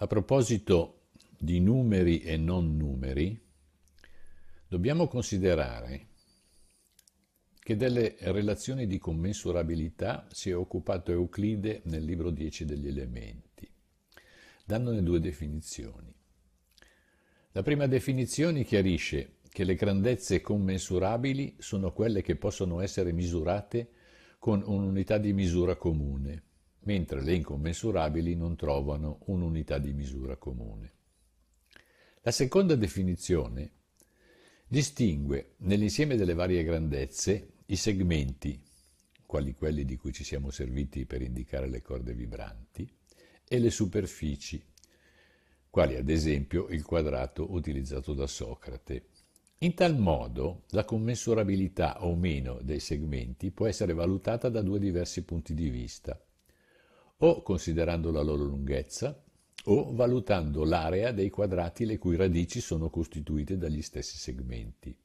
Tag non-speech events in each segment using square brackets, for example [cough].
A proposito di numeri e non numeri, dobbiamo considerare che delle relazioni di commensurabilità si è occupato Euclide nel libro 10 degli elementi, dandone due definizioni. La prima definizione chiarisce che le grandezze commensurabili sono quelle che possono essere misurate con un'unità di misura comune mentre le incommensurabili non trovano un'unità di misura comune. La seconda definizione distingue nell'insieme delle varie grandezze i segmenti, quali quelli di cui ci siamo serviti per indicare le corde vibranti, e le superfici, quali ad esempio il quadrato utilizzato da Socrate. In tal modo la commensurabilità o meno dei segmenti può essere valutata da due diversi punti di vista o considerando la loro lunghezza, o valutando l'area dei quadrati le cui radici sono costituite dagli stessi segmenti.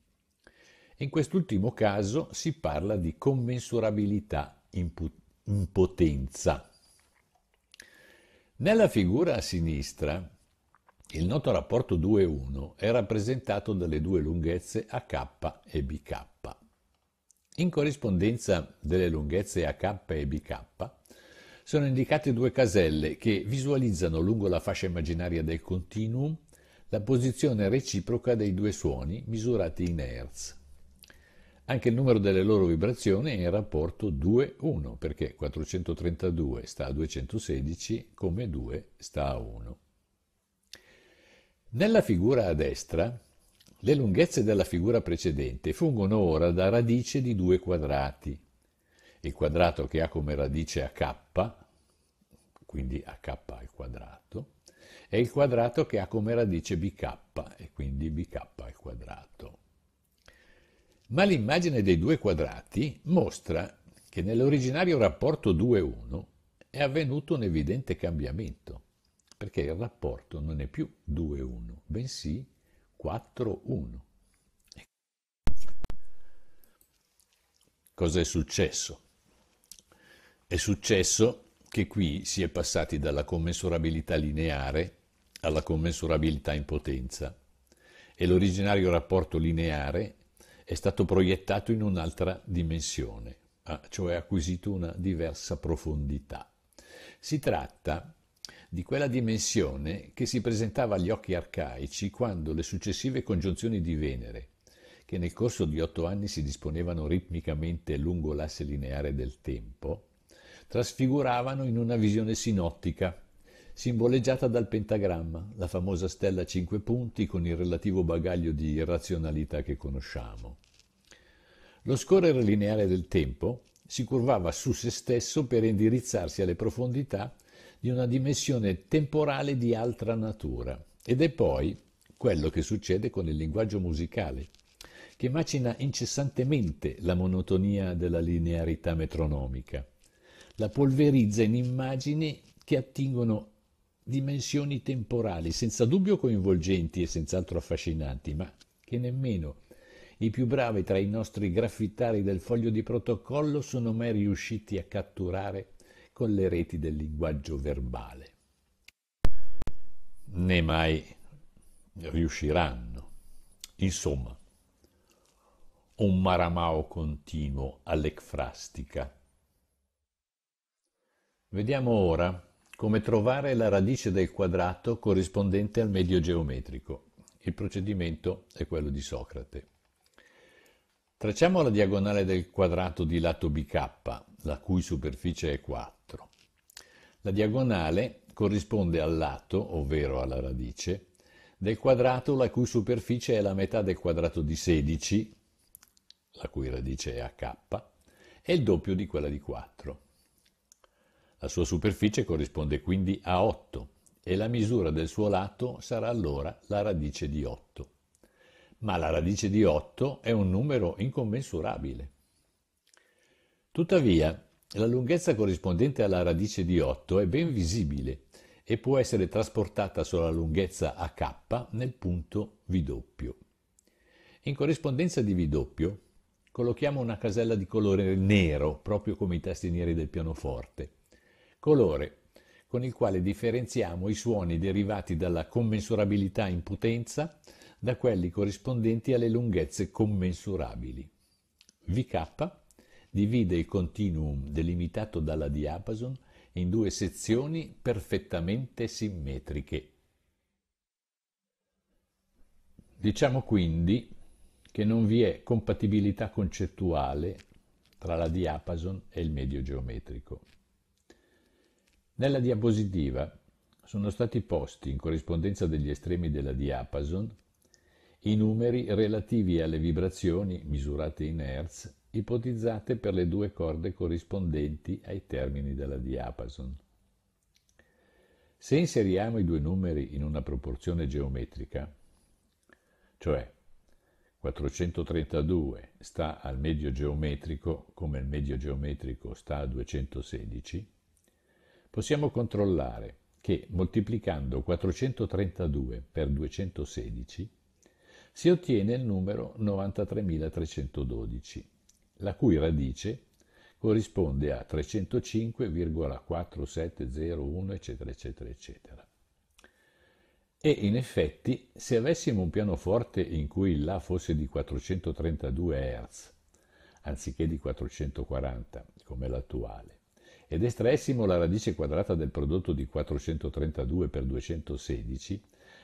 In quest'ultimo caso si parla di commensurabilità in potenza. Nella figura a sinistra, il noto rapporto 2-1 è rappresentato dalle due lunghezze AK e BK. In corrispondenza delle lunghezze AK e BK, sono indicate due caselle che visualizzano lungo la fascia immaginaria del continuum la posizione reciproca dei due suoni misurati in Hertz. Anche il numero delle loro vibrazioni è in rapporto 2-1 perché 432 sta a 216 come 2 sta a 1. Nella figura a destra le lunghezze della figura precedente fungono ora da radice di due quadrati il quadrato che ha come radice ak, quindi ak al quadrato, e il quadrato che ha come radice bk, e quindi bk al quadrato. Ma l'immagine dei due quadrati mostra che nell'originario rapporto 2-1 è avvenuto un evidente cambiamento, perché il rapporto non è più 2-1, bensì 4-1. Cos'è successo? È successo che qui si è passati dalla commensurabilità lineare alla commensurabilità in potenza e l'originario rapporto lineare è stato proiettato in un'altra dimensione, ah, cioè acquisito una diversa profondità. Si tratta di quella dimensione che si presentava agli occhi arcaici quando le successive congiunzioni di Venere, che nel corso di otto anni si disponevano ritmicamente lungo l'asse lineare del tempo, trasfiguravano in una visione sinottica, simboleggiata dal pentagramma, la famosa stella a cinque punti con il relativo bagaglio di irrazionalità che conosciamo. Lo scorrere lineare del tempo si curvava su se stesso per indirizzarsi alle profondità di una dimensione temporale di altra natura. Ed è poi quello che succede con il linguaggio musicale, che macina incessantemente la monotonia della linearità metronomica la polverizza in immagini che attingono dimensioni temporali, senza dubbio coinvolgenti e senz'altro affascinanti, ma che nemmeno i più bravi tra i nostri graffitari del foglio di protocollo sono mai riusciti a catturare con le reti del linguaggio verbale. Né mai riusciranno. Insomma, un maramao continuo all'ecfrastica Vediamo ora come trovare la radice del quadrato corrispondente al medio geometrico. Il procedimento è quello di Socrate. Tracciamo la diagonale del quadrato di lato BK, la cui superficie è 4. La diagonale corrisponde al lato, ovvero alla radice, del quadrato la cui superficie è la metà del quadrato di 16, la cui radice è AK, e il doppio di quella di 4. La sua superficie corrisponde quindi a 8 e la misura del suo lato sarà allora la radice di 8. Ma la radice di 8 è un numero incommensurabile. Tuttavia, la lunghezza corrispondente alla radice di 8 è ben visibile e può essere trasportata sulla lunghezza AK nel punto V doppio. In corrispondenza di V doppio collochiamo una casella di colore nero, proprio come i tastinieri del pianoforte colore, con il quale differenziamo i suoni derivati dalla commensurabilità in potenza da quelli corrispondenti alle lunghezze commensurabili. VK divide il continuum delimitato dalla diapason in due sezioni perfettamente simmetriche. Diciamo quindi che non vi è compatibilità concettuale tra la diapason e il medio geometrico. Nella diapositiva sono stati posti, in corrispondenza degli estremi della diapason, i numeri relativi alle vibrazioni, misurate in Hertz, ipotizzate per le due corde corrispondenti ai termini della diapason. Se inseriamo i due numeri in una proporzione geometrica, cioè 432 sta al medio geometrico come il medio geometrico sta a 216, possiamo controllare che moltiplicando 432 per 216 si ottiene il numero 93312, la cui radice corrisponde a 305,4701 eccetera eccetera eccetera. E in effetti, se avessimo un pianoforte in cui il La fosse di 432 Hz, anziché di 440 come l'attuale, ed estressimo la radice quadrata del prodotto di 432 per 216,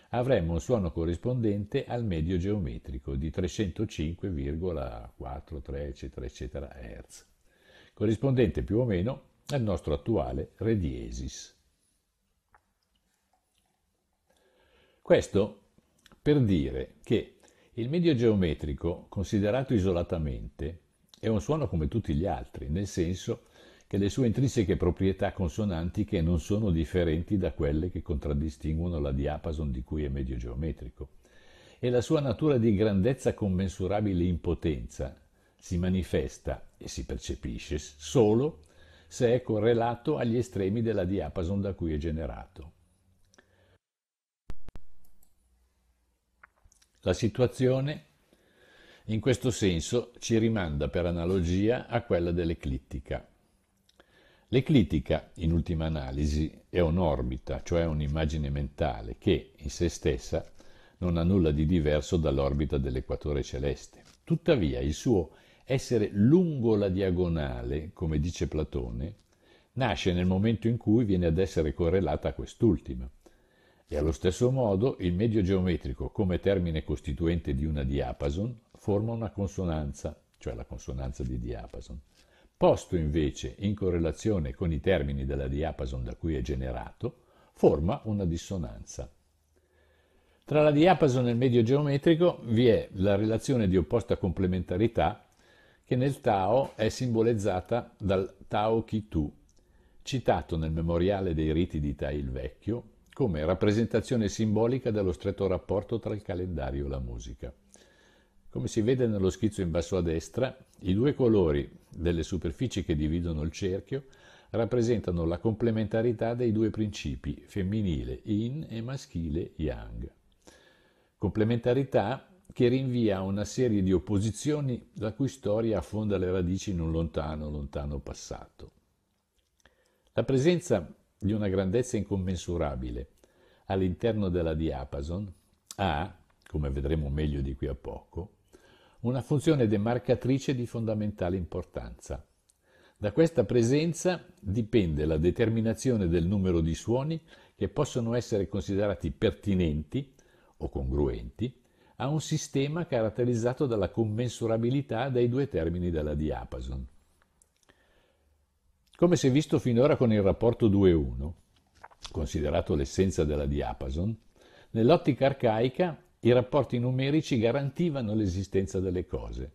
avremmo un suono corrispondente al medio geometrico di 305,43 eccetera eccetera Hz, corrispondente più o meno al nostro attuale re diesis. Questo per dire che il medio geometrico, considerato isolatamente, è un suono come tutti gli altri, nel senso che le sue intrinseche proprietà consonantiche non sono differenti da quelle che contraddistinguono la diapason di cui è medio geometrico, e la sua natura di grandezza commensurabile in potenza si manifesta e si percepisce solo se è correlato agli estremi della diapason da cui è generato. La situazione in questo senso ci rimanda per analogia a quella dell'eclittica. L'eclitica, in ultima analisi, è un'orbita, cioè un'immagine mentale che, in se stessa, non ha nulla di diverso dall'orbita dell'equatore celeste. Tuttavia, il suo essere lungo la diagonale, come dice Platone, nasce nel momento in cui viene ad essere correlata a quest'ultima. E allo stesso modo il medio geometrico come termine costituente di una diapason forma una consonanza, cioè la consonanza di diapason posto invece in correlazione con i termini della diapason da cui è generato, forma una dissonanza. Tra la diapason e il medio geometrico vi è la relazione di opposta complementarità che nel Tao è simbolizzata dal Tao Kitu, citato nel memoriale dei riti di Tai il Vecchio come rappresentazione simbolica dello stretto rapporto tra il calendario e la musica. Come si vede nello schizzo in basso a destra, i due colori delle superfici che dividono il cerchio rappresentano la complementarità dei due principi, femminile yin e maschile yang. Complementarità che rinvia a una serie di opposizioni la cui storia affonda le radici in un lontano, lontano passato. La presenza di una grandezza incommensurabile all'interno della diapason ha, come vedremo meglio di qui a poco, una funzione demarcatrice di fondamentale importanza. Da questa presenza dipende la determinazione del numero di suoni che possono essere considerati pertinenti o congruenti a un sistema caratterizzato dalla commensurabilità dei due termini della diapason. Come si è visto finora con il rapporto 2-1, considerato l'essenza della diapason, nell'ottica arcaica i rapporti numerici garantivano l'esistenza delle cose.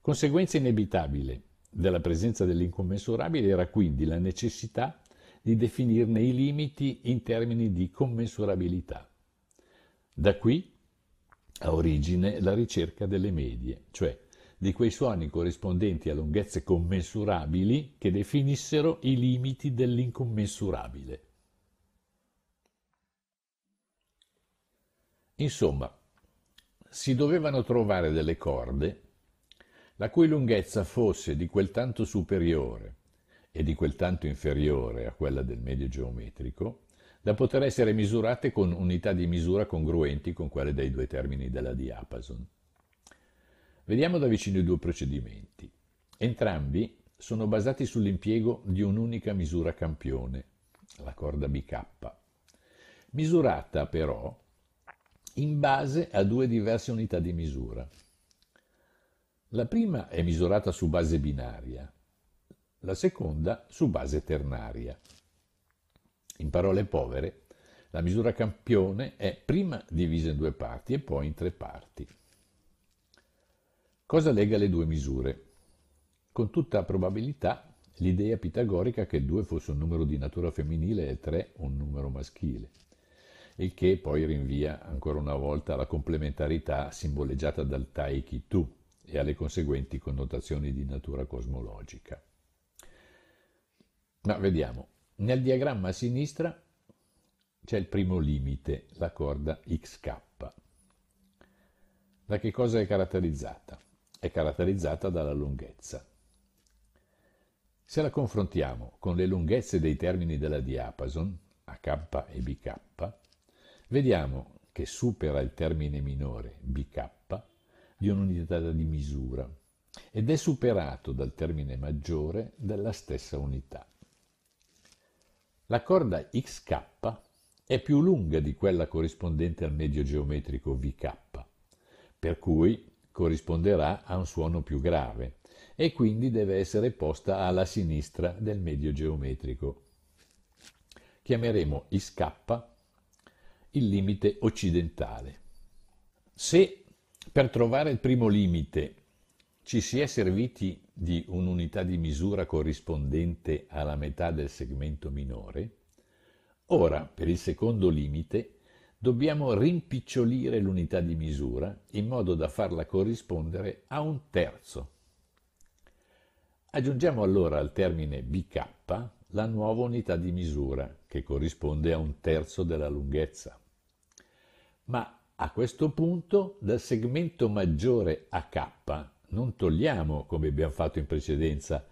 Conseguenza inevitabile della presenza dell'incommensurabile era quindi la necessità di definirne i limiti in termini di commensurabilità. Da qui ha origine la ricerca delle medie, cioè di quei suoni corrispondenti a lunghezze commensurabili che definissero i limiti dell'incommensurabile. Insomma, si dovevano trovare delle corde la cui lunghezza fosse di quel tanto superiore e di quel tanto inferiore a quella del medio geometrico, da poter essere misurate con unità di misura congruenti con quelle dei due termini della diapason. Vediamo da vicino i due procedimenti. Entrambi sono basati sull'impiego di un'unica misura campione, la corda BK, misurata però in base a due diverse unità di misura. La prima è misurata su base binaria, la seconda su base ternaria. In parole povere, la misura campione è prima divisa in due parti e poi in tre parti. Cosa lega le due misure? Con tutta probabilità l'idea pitagorica che 2 fosse un numero di natura femminile e 3 un numero maschile il che poi rinvia ancora una volta alla complementarità simboleggiata dal Taiki Tu e alle conseguenti connotazioni di natura cosmologica. Ma vediamo, nel diagramma a sinistra c'è il primo limite, la corda XK. Da che cosa è caratterizzata? È caratterizzata dalla lunghezza. Se la confrontiamo con le lunghezze dei termini della diapason, AK e BK, Vediamo che supera il termine minore bk di un'unità di misura ed è superato dal termine maggiore della stessa unità. La corda xk è più lunga di quella corrispondente al medio geometrico vk, per cui corrisponderà a un suono più grave e quindi deve essere posta alla sinistra del medio geometrico. Chiameremo xk il limite occidentale. Se per trovare il primo limite ci si è serviti di un'unità di misura corrispondente alla metà del segmento minore, ora per il secondo limite dobbiamo rimpicciolire l'unità di misura in modo da farla corrispondere a un terzo. Aggiungiamo allora al termine bk la nuova unità di misura che corrisponde a un terzo della lunghezza. Ma a questo punto dal segmento maggiore a k non togliamo, come abbiamo fatto in precedenza,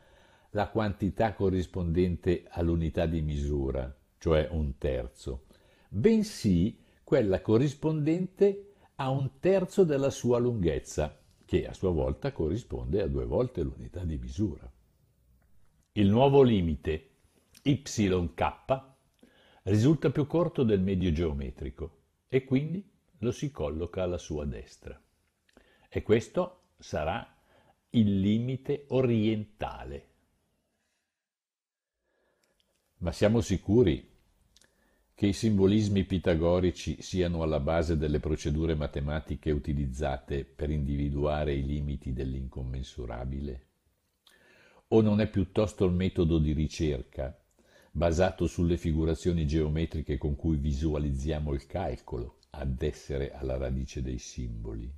la quantità corrispondente all'unità di misura, cioè un terzo, bensì quella corrispondente a un terzo della sua lunghezza, che a sua volta corrisponde a due volte l'unità di misura. Il nuovo limite YK risulta più corto del medio geometrico e quindi lo si colloca alla sua destra. E questo sarà il limite orientale. Ma siamo sicuri che i simbolismi pitagorici siano alla base delle procedure matematiche utilizzate per individuare i limiti dell'incommensurabile? O non è piuttosto il metodo di ricerca basato sulle figurazioni geometriche con cui visualizziamo il calcolo, ad essere alla radice dei simboli.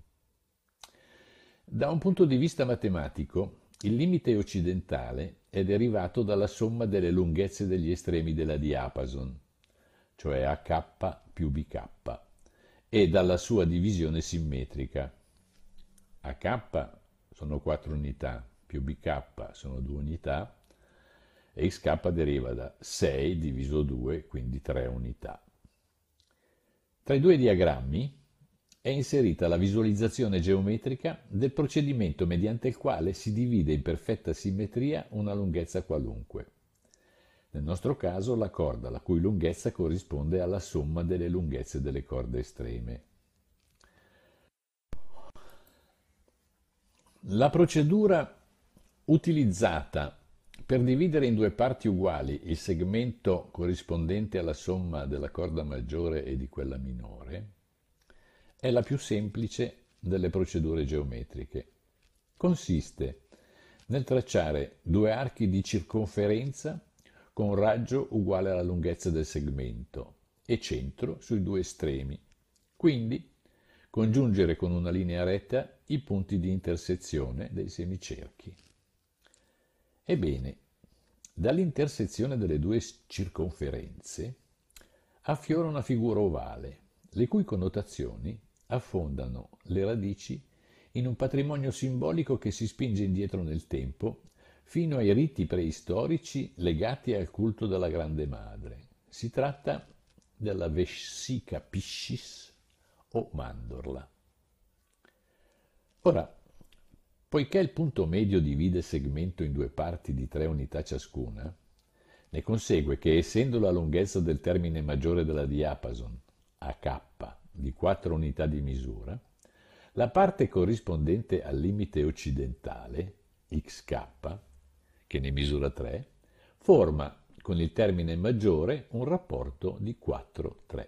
Da un punto di vista matematico, il limite occidentale è derivato dalla somma delle lunghezze degli estremi della diapason, cioè AK più BK, e dalla sua divisione simmetrica. AK sono 4 unità, più BK sono 2 unità, e xk deriva da 6 diviso 2, quindi 3 unità. Tra i due diagrammi è inserita la visualizzazione geometrica del procedimento mediante il quale si divide in perfetta simmetria una lunghezza qualunque. Nel nostro caso la corda, la cui lunghezza corrisponde alla somma delle lunghezze delle corde estreme. La procedura utilizzata per dividere in due parti uguali il segmento corrispondente alla somma della corda maggiore e di quella minore, è la più semplice delle procedure geometriche. Consiste nel tracciare due archi di circonferenza con raggio uguale alla lunghezza del segmento e centro sui due estremi. Quindi congiungere con una linea retta i punti di intersezione dei semicerchi. Ebbene, dall'intersezione delle due circonferenze affiora una figura ovale, le cui connotazioni affondano le radici in un patrimonio simbolico che si spinge indietro nel tempo fino ai riti preistorici legati al culto della Grande Madre. Si tratta della vesica piscis o mandorla. Ora, Poiché il punto medio divide il segmento in due parti di tre unità ciascuna, ne consegue che essendo la lunghezza del termine maggiore della diapason, AK, di 4 unità di misura, la parte corrispondente al limite occidentale, XK, che ne misura 3, forma con il termine maggiore un rapporto di 4-3.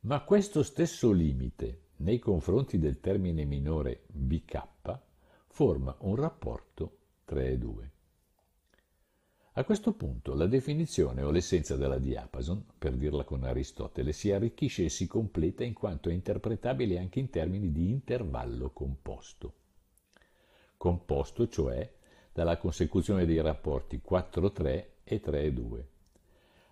Ma questo stesso limite, nei confronti del termine minore bk forma un rapporto 3 e 2. A questo punto la definizione o l'essenza della diapason, per dirla con Aristotele, si arricchisce e si completa in quanto è interpretabile anche in termini di intervallo composto. Composto, cioè, dalla consecuzione dei rapporti 4-3 e 3-2.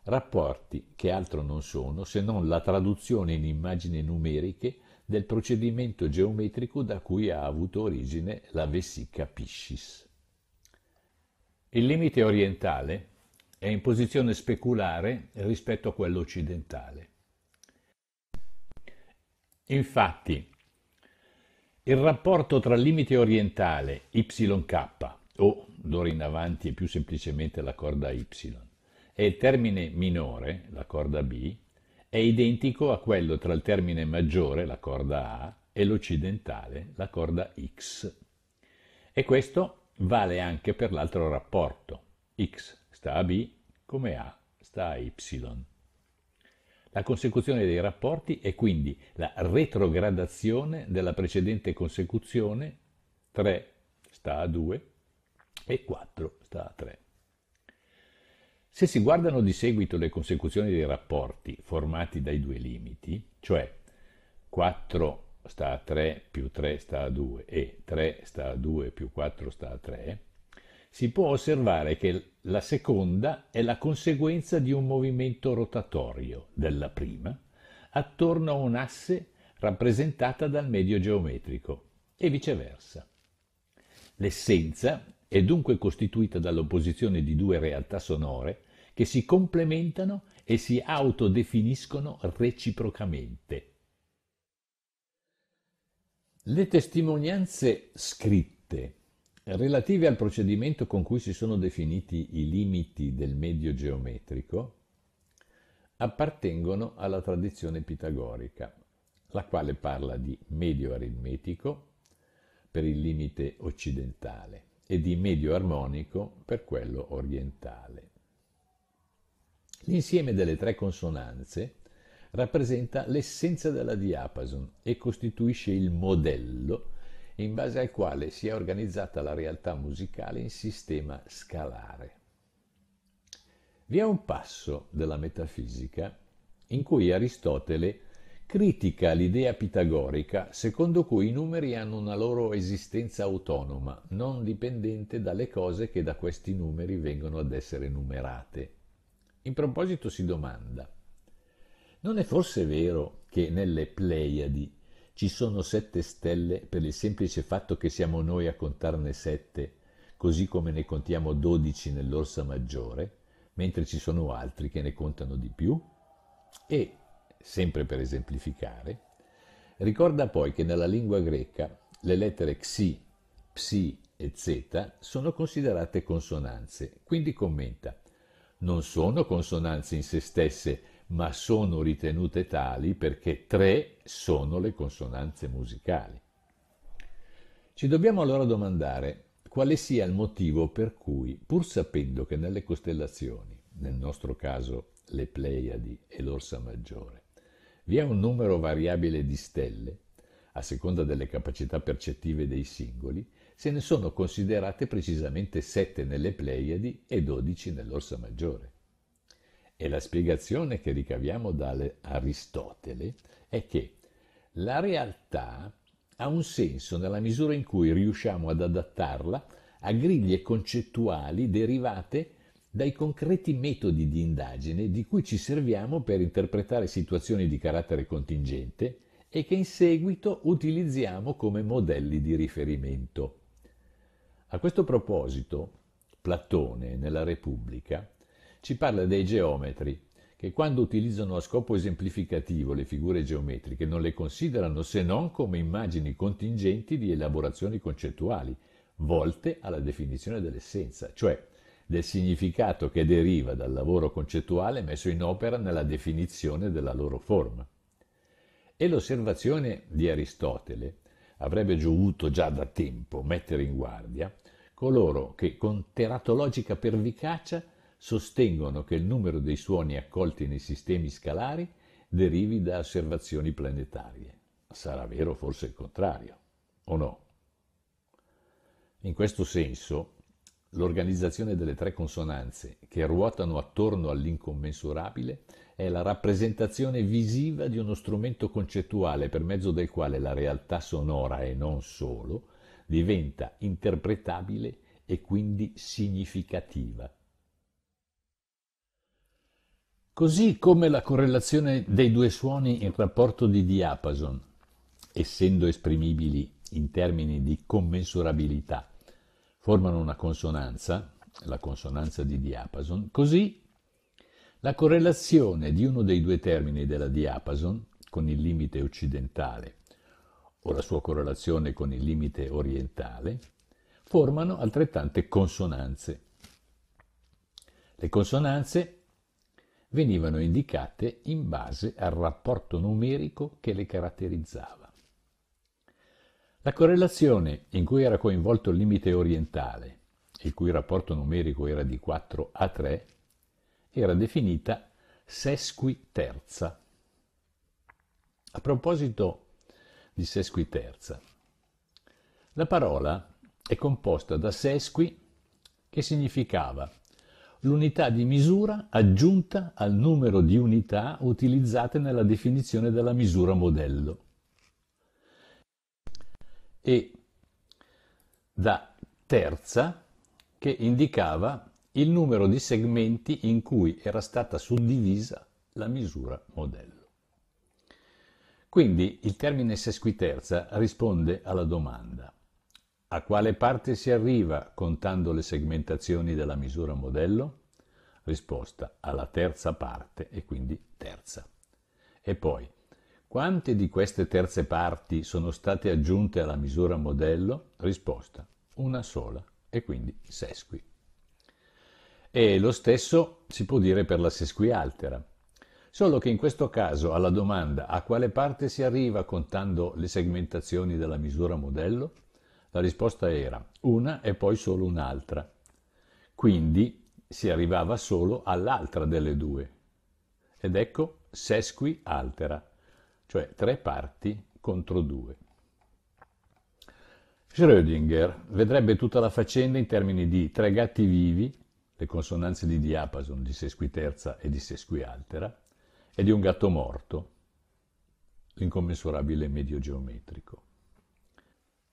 Rapporti che altro non sono se non la traduzione in immagini numeriche del procedimento geometrico da cui ha avuto origine la vessica Piscis. Il limite orientale è in posizione speculare rispetto a quello occidentale. Infatti, il rapporto tra limite orientale YK, o d'ora in avanti è più semplicemente la corda Y, e il termine minore, la corda B, è identico a quello tra il termine maggiore, la corda A, e l'occidentale, la corda X. E questo vale anche per l'altro rapporto. X sta a B come A sta a Y. La consecuzione dei rapporti è quindi la retrogradazione della precedente consecuzione 3 sta a 2 e 4 sta a 3. Se si guardano di seguito le consecuzioni dei rapporti formati dai due limiti, cioè 4 sta a 3 più 3 sta a 2 e 3 sta a 2 più 4 sta a 3, si può osservare che la seconda è la conseguenza di un movimento rotatorio della prima attorno a un'asse rappresentata dal medio geometrico e viceversa. L'essenza è dunque costituita dall'opposizione di due realtà sonore che si complementano e si autodefiniscono reciprocamente. Le testimonianze scritte relative al procedimento con cui si sono definiti i limiti del medio geometrico appartengono alla tradizione pitagorica, la quale parla di medio aritmetico per il limite occidentale e di medio armonico per quello orientale. L'insieme delle tre consonanze rappresenta l'essenza della diapason e costituisce il modello in base al quale si è organizzata la realtà musicale in sistema scalare. Vi è un passo della metafisica in cui Aristotele critica l'idea pitagorica secondo cui i numeri hanno una loro esistenza autonoma, non dipendente dalle cose che da questi numeri vengono ad essere numerate. In proposito si domanda, non è forse vero che nelle Pleiadi ci sono sette stelle per il semplice fatto che siamo noi a contarne sette, così come ne contiamo dodici nell'Orsa Maggiore, mentre ci sono altri che ne contano di più? E, sempre per esemplificare, ricorda poi che nella lingua greca le lettere xi, psi e z sono considerate consonanze, quindi commenta non sono consonanze in se stesse, ma sono ritenute tali perché tre sono le consonanze musicali. Ci dobbiamo allora domandare quale sia il motivo per cui, pur sapendo che nelle costellazioni, nel nostro caso le Pleiadi e l'Orsa Maggiore, vi è un numero variabile di stelle, a seconda delle capacità percettive dei singoli, se ne sono considerate precisamente 7 nelle Pleiadi e 12 nell'Orsa Maggiore. E la spiegazione che ricaviamo da Aristotele è che la realtà ha un senso nella misura in cui riusciamo ad adattarla a griglie concettuali derivate dai concreti metodi di indagine di cui ci serviamo per interpretare situazioni di carattere contingente e che in seguito utilizziamo come modelli di riferimento. A questo proposito, Platone, nella Repubblica, ci parla dei geometri che quando utilizzano a scopo esemplificativo le figure geometriche non le considerano se non come immagini contingenti di elaborazioni concettuali, volte alla definizione dell'essenza, cioè del significato che deriva dal lavoro concettuale messo in opera nella definizione della loro forma. E l'osservazione di Aristotele avrebbe dovuto già da tempo mettere in guardia coloro che con teratologica pervicacia sostengono che il numero dei suoni accolti nei sistemi scalari derivi da osservazioni planetarie. Sarà vero forse il contrario, o no? In questo senso, l'organizzazione delle tre consonanze che ruotano attorno all'incommensurabile è la rappresentazione visiva di uno strumento concettuale per mezzo del quale la realtà sonora e non solo diventa interpretabile e quindi significativa. Così come la correlazione dei due suoni in rapporto di diapason, essendo esprimibili in termini di commensurabilità, formano una consonanza, la consonanza di diapason, così la correlazione di uno dei due termini della diapason con il limite occidentale o la sua correlazione con il limite orientale formano altrettante consonanze. Le consonanze venivano indicate in base al rapporto numerico che le caratterizzava. La correlazione in cui era coinvolto il limite orientale, il cui rapporto numerico era di 4 a 3, era definita sesquiterza. A proposito di sesquiterza, la parola è composta da sesqui, che significava l'unità di misura aggiunta al numero di unità utilizzate nella definizione della misura modello, e da terza, che indicava il numero di segmenti in cui era stata suddivisa la misura modello. Quindi il termine sesquiterza risponde alla domanda a quale parte si arriva contando le segmentazioni della misura modello? Risposta alla terza parte e quindi terza. E poi, quante di queste terze parti sono state aggiunte alla misura modello? Risposta una sola e quindi sesqui. E lo stesso si può dire per la sesquialtera. Solo che in questo caso alla domanda a quale parte si arriva contando le segmentazioni della misura modello, la risposta era una e poi solo un'altra. Quindi si arrivava solo all'altra delle due. Ed ecco sesqui altera, cioè tre parti contro due. Schrödinger vedrebbe tutta la faccenda in termini di tre gatti vivi le consonanze di diapason, di sesquiterza e di sesquialtera, e di un gatto morto, l'incommensurabile medio geometrico.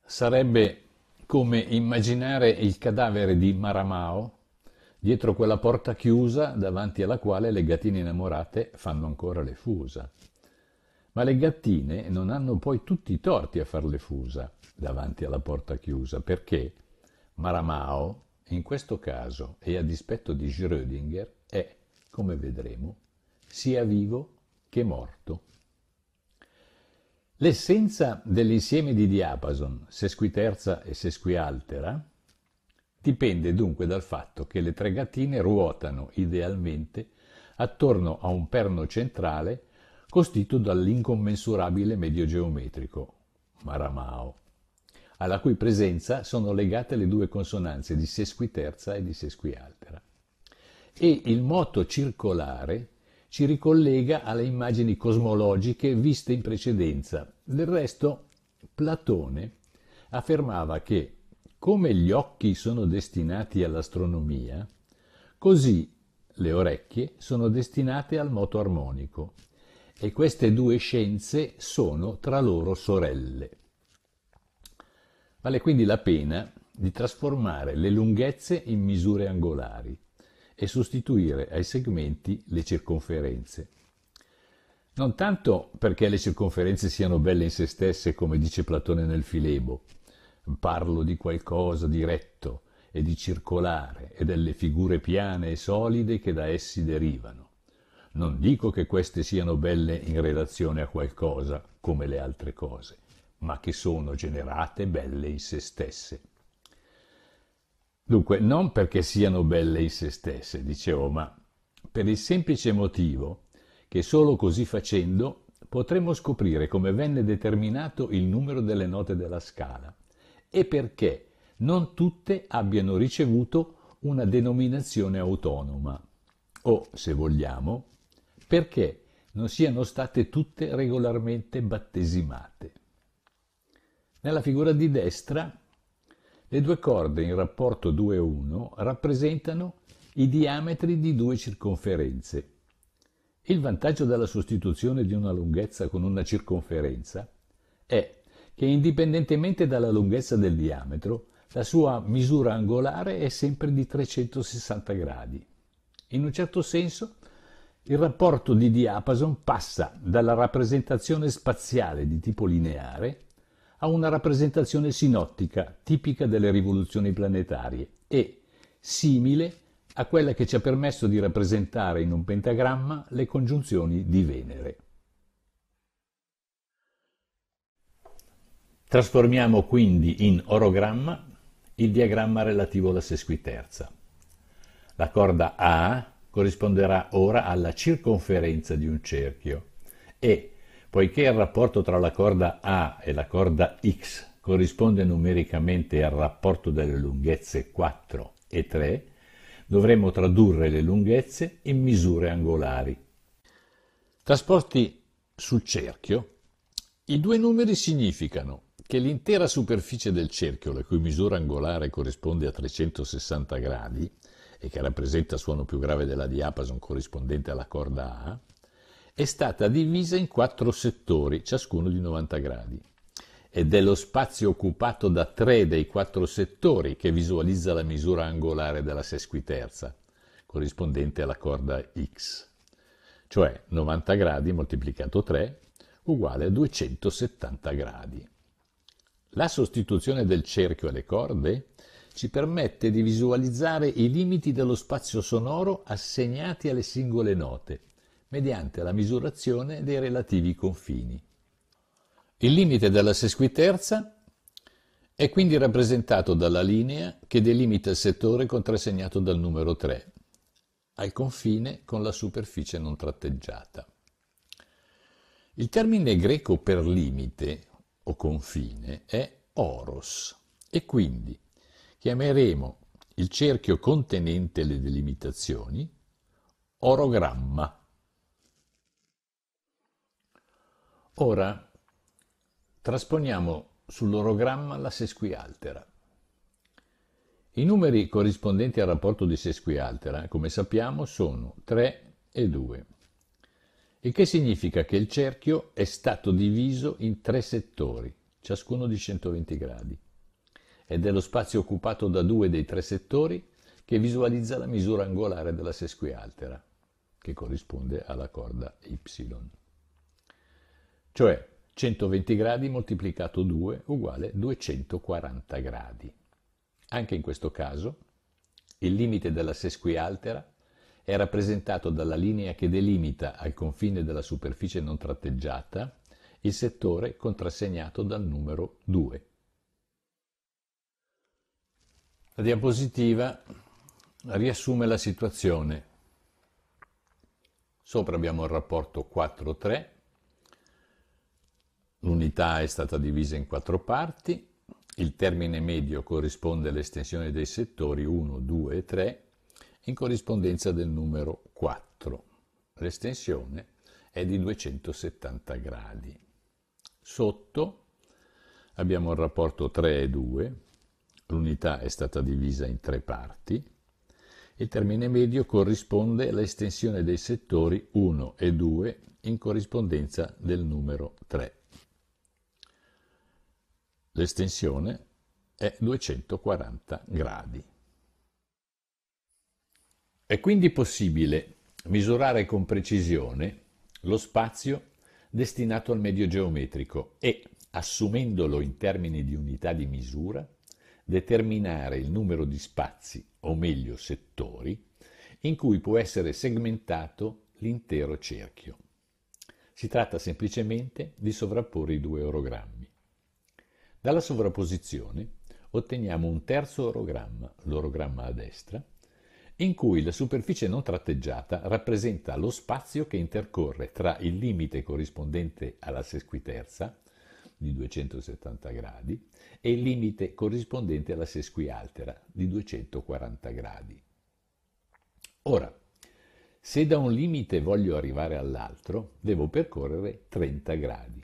Sarebbe come immaginare il cadavere di Maramao dietro quella porta chiusa davanti alla quale le gattine innamorate fanno ancora le fusa. Ma le gattine non hanno poi tutti i torti a far le fusa davanti alla porta chiusa, perché Maramao, in questo caso, e a dispetto di Schrödinger, è, come vedremo, sia vivo che morto. L'essenza dell'insieme di diapason, sesquiterza e sesquialtera, dipende dunque dal fatto che le tre gattine ruotano idealmente attorno a un perno centrale costituito dall'incommensurabile medio geometrico, Maramao, alla cui presenza sono legate le due consonanze di sesquiterza e di sesquialtera. E il moto circolare ci ricollega alle immagini cosmologiche viste in precedenza. Del resto, Platone affermava che, come gli occhi sono destinati all'astronomia, così le orecchie sono destinate al moto armonico e queste due scienze sono tra loro sorelle. Vale quindi la pena di trasformare le lunghezze in misure angolari e sostituire ai segmenti le circonferenze. Non tanto perché le circonferenze siano belle in se stesse, come dice Platone nel Filebo, parlo di qualcosa di retto e di circolare e delle figure piane e solide che da essi derivano. Non dico che queste siano belle in relazione a qualcosa, come le altre cose, ma che sono generate belle in se stesse. Dunque, non perché siano belle in se stesse, dicevo, ma per il semplice motivo che solo così facendo potremo scoprire come venne determinato il numero delle note della scala e perché non tutte abbiano ricevuto una denominazione autonoma o, se vogliamo, perché non siano state tutte regolarmente battesimate. Nella figura di destra le due corde in rapporto 2-1 rappresentano i diametri di due circonferenze. Il vantaggio della sostituzione di una lunghezza con una circonferenza è che indipendentemente dalla lunghezza del diametro, la sua misura angolare è sempre di 360 gradi. In un certo senso, il rapporto di diapason passa dalla rappresentazione spaziale di tipo lineare ha una rappresentazione sinottica, tipica delle rivoluzioni planetarie e simile a quella che ci ha permesso di rappresentare in un pentagramma le congiunzioni di Venere. Trasformiamo quindi in orogramma il diagramma relativo alla sesquiterza. La corda A corrisponderà ora alla circonferenza di un cerchio e Poiché il rapporto tra la corda A e la corda X corrisponde numericamente al rapporto delle lunghezze 4 e 3, dovremo tradurre le lunghezze in misure angolari. Trasporti sul cerchio, i due numeri significano che l'intera superficie del cerchio, la cui misura angolare corrisponde a 360 gradi e che rappresenta suono più grave della diapason corrispondente alla corda A, è stata divisa in quattro settori, ciascuno di 90 gradi. Ed è lo spazio occupato da tre dei quattro settori che visualizza la misura angolare della sesquiterza, corrispondente alla corda X, cioè 90 gradi moltiplicato 3 uguale a 270 gradi. La sostituzione del cerchio alle corde ci permette di visualizzare i limiti dello spazio sonoro assegnati alle singole note mediante la misurazione dei relativi confini. Il limite della sesquiterza è quindi rappresentato dalla linea che delimita il settore contrassegnato dal numero 3, al confine con la superficie non tratteggiata. Il termine greco per limite o confine è oros e quindi chiameremo il cerchio contenente le delimitazioni orogramma. Ora trasponiamo sull'orogramma la sesquialtera. I numeri corrispondenti al rapporto di sesquialtera, come sappiamo, sono 3 e 2, il che significa che il cerchio è stato diviso in tre settori, ciascuno di 120 gradi, ed è lo spazio occupato da due dei tre settori che visualizza la misura angolare della sesquialtera, che corrisponde alla corda y cioè 120 gradi moltiplicato 2 uguale 240 gradi. Anche in questo caso il limite della sesquialtera è rappresentato dalla linea che delimita al confine della superficie non tratteggiata il settore contrassegnato dal numero 2. La diapositiva riassume la situazione. Sopra abbiamo il rapporto 4-3 L'unità è stata divisa in quattro parti, il termine medio corrisponde all'estensione dei settori 1, 2 e 3 in corrispondenza del numero 4. L'estensione è di 270 gradi. Sotto abbiamo il rapporto 3 e 2, l'unità è stata divisa in tre parti, il termine medio corrisponde all'estensione dei settori 1 e 2 in corrispondenza del numero 3. L'estensione è 240 gradi. È quindi possibile misurare con precisione lo spazio destinato al medio geometrico e, assumendolo in termini di unità di misura, determinare il numero di spazi, o meglio settori, in cui può essere segmentato l'intero cerchio. Si tratta semplicemente di sovrapporre i due orogrammi. Dalla sovrapposizione otteniamo un terzo orogramma, l'orogramma a destra, in cui la superficie non tratteggiata rappresenta lo spazio che intercorre tra il limite corrispondente alla sesquiterza di 270 gradi e il limite corrispondente alla sesquialtera di 240 gradi. Ora, se da un limite voglio arrivare all'altro, devo percorrere 30 gradi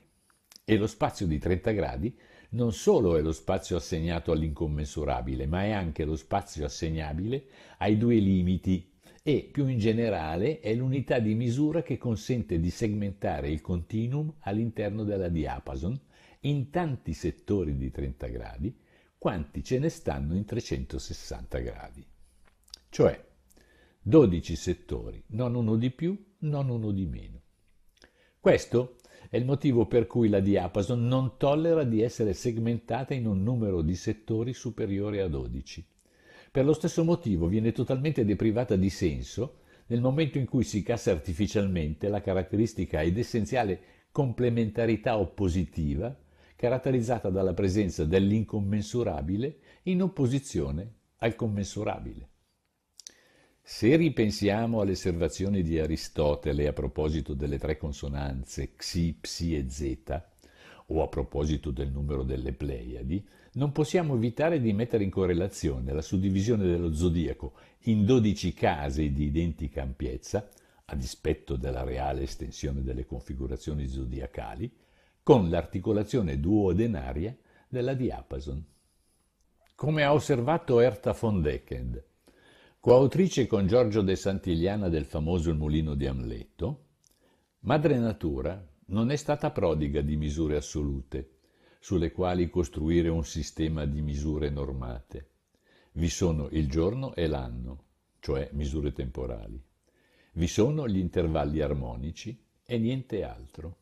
e lo spazio di 30 gradi non solo è lo spazio assegnato all'incommensurabile, ma è anche lo spazio assegnabile ai due limiti e, più in generale, è l'unità di misura che consente di segmentare il continuum all'interno della diapason in tanti settori di 30 gradi quanti ce ne stanno in 360 gradi. Cioè, 12 settori, non uno di più, non uno di meno. Questo è il motivo per cui la diapason non tollera di essere segmentata in un numero di settori superiore a 12. Per lo stesso motivo viene totalmente deprivata di senso nel momento in cui si cassa artificialmente la caratteristica ed essenziale complementarità oppositiva caratterizzata dalla presenza dell'incommensurabile in opposizione al commensurabile. Se ripensiamo alle osservazioni di Aristotele a proposito delle tre consonanze xi, psi e z, o a proposito del numero delle Pleiadi, non possiamo evitare di mettere in correlazione la suddivisione dello zodiaco in 12 case di identica ampiezza, a dispetto della reale estensione delle configurazioni zodiacali, con l'articolazione duodenaria della diapason. Come ha osservato Erta von Deckend, coautrice con Giorgio De Santigliana del famoso Il mulino di Amletto, Madre Natura non è stata prodiga di misure assolute, sulle quali costruire un sistema di misure normate. Vi sono il giorno e l'anno, cioè misure temporali. Vi sono gli intervalli armonici e niente altro.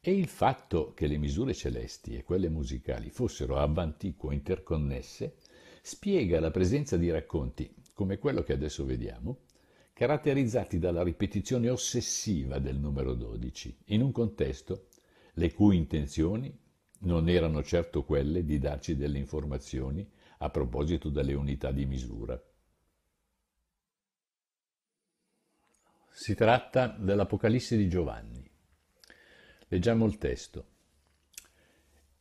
E il fatto che le misure celesti e quelle musicali fossero avvantico interconnesse spiega la presenza di racconti come quello che adesso vediamo, caratterizzati dalla ripetizione ossessiva del numero 12, in un contesto le cui intenzioni non erano certo quelle di darci delle informazioni a proposito delle unità di misura. Si tratta dell'Apocalisse di Giovanni. Leggiamo il testo.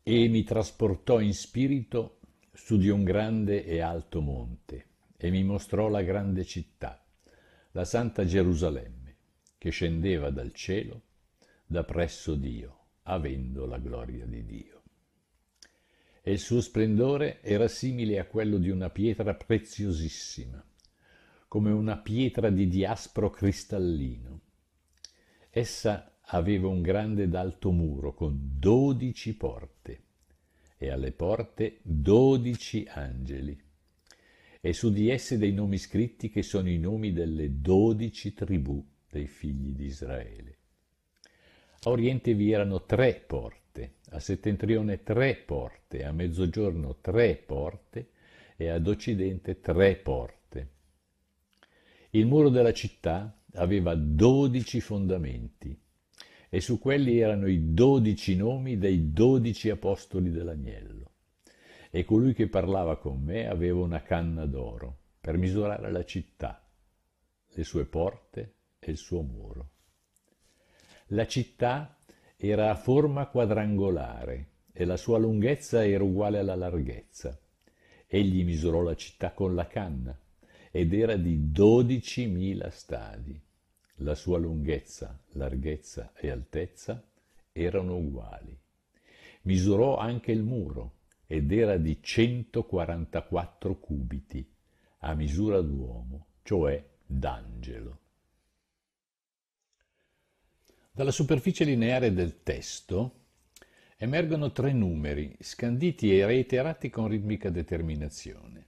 E mi trasportò in spirito su di un grande e alto monte e mi mostrò la grande città, la Santa Gerusalemme, che scendeva dal cielo da presso Dio, avendo la gloria di Dio. E il suo splendore era simile a quello di una pietra preziosissima, come una pietra di diaspro cristallino. Essa aveva un grande ed alto muro con dodici porte, e alle porte dodici angeli e su di esse dei nomi scritti che sono i nomi delle dodici tribù dei figli di Israele. A oriente vi erano tre porte, a settentrione tre porte, a mezzogiorno tre porte e ad occidente tre porte. Il muro della città aveva dodici fondamenti e su quelli erano i dodici nomi dei dodici apostoli dell'agnello e colui che parlava con me aveva una canna d'oro per misurare la città, le sue porte e il suo muro. La città era a forma quadrangolare e la sua lunghezza era uguale alla larghezza. Egli misurò la città con la canna ed era di 12.000 stadi. La sua lunghezza, larghezza e altezza erano uguali. Misurò anche il muro ed era di 144 cubiti, a misura d'uomo, cioè d'angelo. Dalla superficie lineare del testo emergono tre numeri, scanditi e reiterati con ritmica determinazione.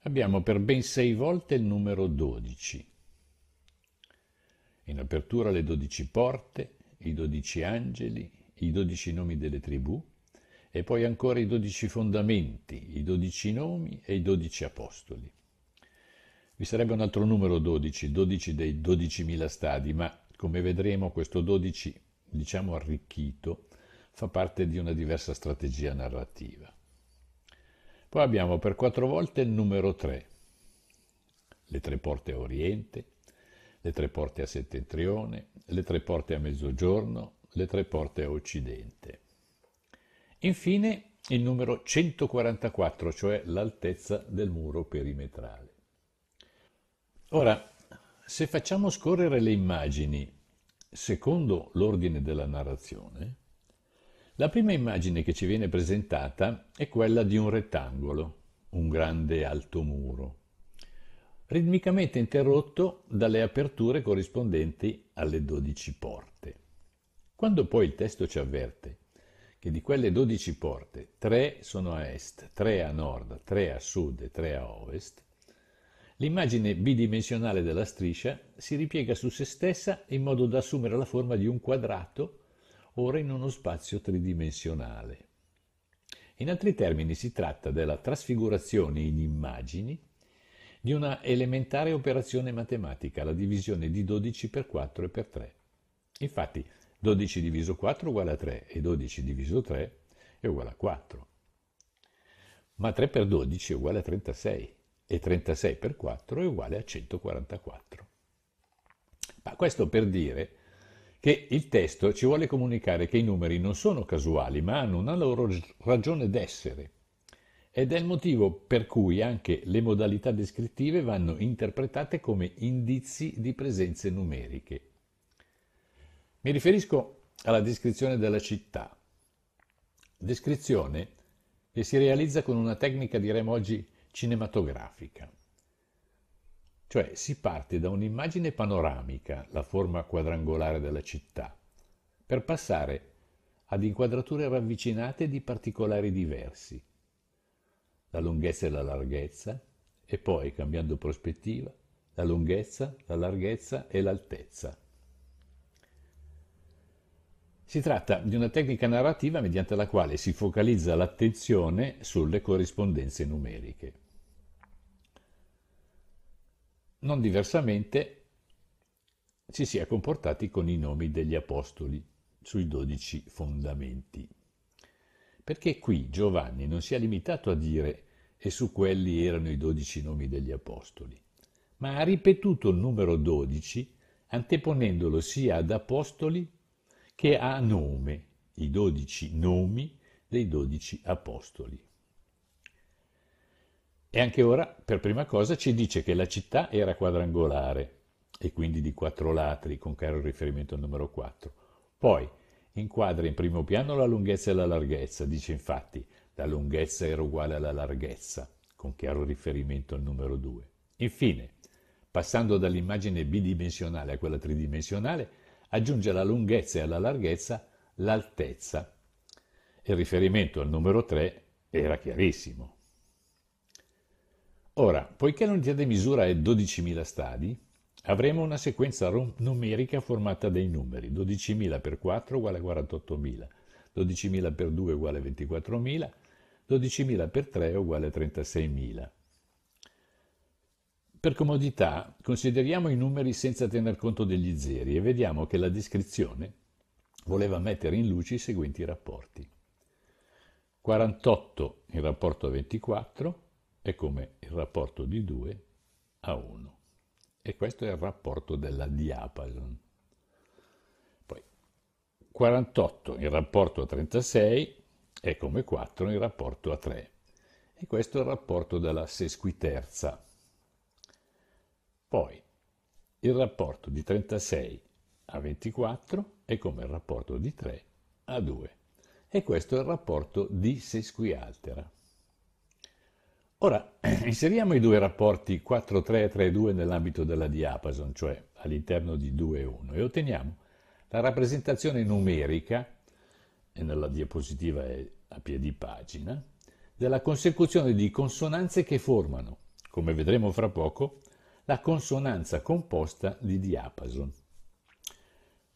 Abbiamo per ben sei volte il numero 12. In apertura le 12 porte, i 12 angeli, i 12 nomi delle tribù, e poi ancora i dodici fondamenti, i dodici nomi e i dodici apostoli. Vi sarebbe un altro numero 12, 12 dei 12.000 stadi, ma come vedremo questo 12, diciamo arricchito, fa parte di una diversa strategia narrativa. Poi abbiamo per quattro volte il numero 3, le tre porte a oriente, le tre porte a settentrione, le tre porte a mezzogiorno, le tre porte a occidente. Infine il numero 144, cioè l'altezza del muro perimetrale. Ora, se facciamo scorrere le immagini secondo l'ordine della narrazione, la prima immagine che ci viene presentata è quella di un rettangolo, un grande alto muro, ritmicamente interrotto dalle aperture corrispondenti alle 12 porte. Quando poi il testo ci avverte che di quelle 12 porte, 3 sono a est, 3 a nord, 3 a sud e 3 a ovest, l'immagine bidimensionale della striscia si ripiega su se stessa in modo da assumere la forma di un quadrato, ora in uno spazio tridimensionale. In altri termini si tratta della trasfigurazione in immagini di una elementare operazione matematica, la divisione di 12 per 4 e per 3. Infatti, 12 diviso 4 uguale a 3 e 12 diviso 3 è uguale a 4. Ma 3 per 12 è uguale a 36 e 36 per 4 è uguale a 144. Ma questo per dire che il testo ci vuole comunicare che i numeri non sono casuali, ma hanno una loro ragione d'essere. Ed è il motivo per cui anche le modalità descrittive vanno interpretate come indizi di presenze numeriche. Mi riferisco alla descrizione della città, descrizione che si realizza con una tecnica diremmo oggi cinematografica. Cioè si parte da un'immagine panoramica, la forma quadrangolare della città, per passare ad inquadrature ravvicinate di particolari diversi, la lunghezza e la larghezza, e poi, cambiando prospettiva, la lunghezza, la larghezza e l'altezza, si tratta di una tecnica narrativa mediante la quale si focalizza l'attenzione sulle corrispondenze numeriche. Non diversamente si sia comportati con i nomi degli apostoli sui dodici fondamenti. Perché qui Giovanni non si è limitato a dire e su quelli erano i dodici nomi degli apostoli, ma ha ripetuto il numero dodici anteponendolo sia ad apostoli che ha nome, i dodici nomi dei dodici apostoli. E anche ora, per prima cosa, ci dice che la città era quadrangolare e quindi di quattro lati, con caro riferimento al numero 4. Poi inquadra in primo piano la lunghezza e la larghezza, dice infatti la lunghezza era uguale alla larghezza, con chiaro riferimento al numero 2. Infine, passando dall'immagine bidimensionale a quella tridimensionale, aggiunge alla lunghezza e alla larghezza l'altezza. Il riferimento al numero 3 era chiarissimo. Ora, poiché l'unità di misura è 12.000 stadi, avremo una sequenza numerica formata dai numeri 12.000 per 4 uguale a 48.000, 12.000 per 2 uguale a 24.000, 12.000 per 3 uguale a 36.000. Per comodità consideriamo i numeri senza tener conto degli zeri e vediamo che la descrizione voleva mettere in luce i seguenti rapporti. 48 in rapporto a 24 è come il rapporto di 2 a 1 e questo è il rapporto della diapason. Poi 48 in rapporto a 36 è come 4 in rapporto a 3 e questo è il rapporto della sesquiterza. Poi, il rapporto di 36 a 24 è come il rapporto di 3 a 2 e questo è il rapporto di sesquialtera. Ora, [clears throat] inseriamo i due rapporti 4-3 3-2 nell'ambito della diapason, cioè all'interno di 2-1, e otteniamo la rappresentazione numerica, e nella diapositiva è a piedi pagina, della consecuzione di consonanze che formano, come vedremo fra poco, la consonanza composta di diapason.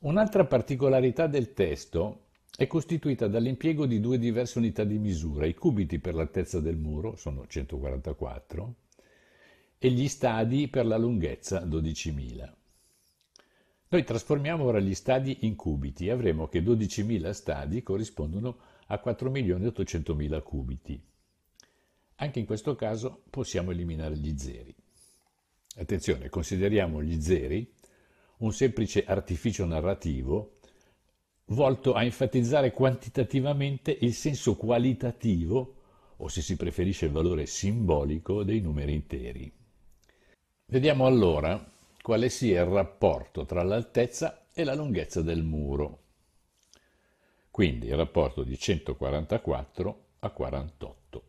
Un'altra particolarità del testo è costituita dall'impiego di due diverse unità di misura. I cubiti per l'altezza del muro sono 144 e gli stadi per la lunghezza 12.000. Noi trasformiamo ora gli stadi in cubiti e avremo che 12.000 stadi corrispondono a 4.800.000 cubiti. Anche in questo caso possiamo eliminare gli zeri. Attenzione, consideriamo gli zeri un semplice artificio narrativo volto a enfatizzare quantitativamente il senso qualitativo, o se si preferisce il valore simbolico, dei numeri interi. Vediamo allora quale sia il rapporto tra l'altezza e la lunghezza del muro. Quindi il rapporto di 144 a 48.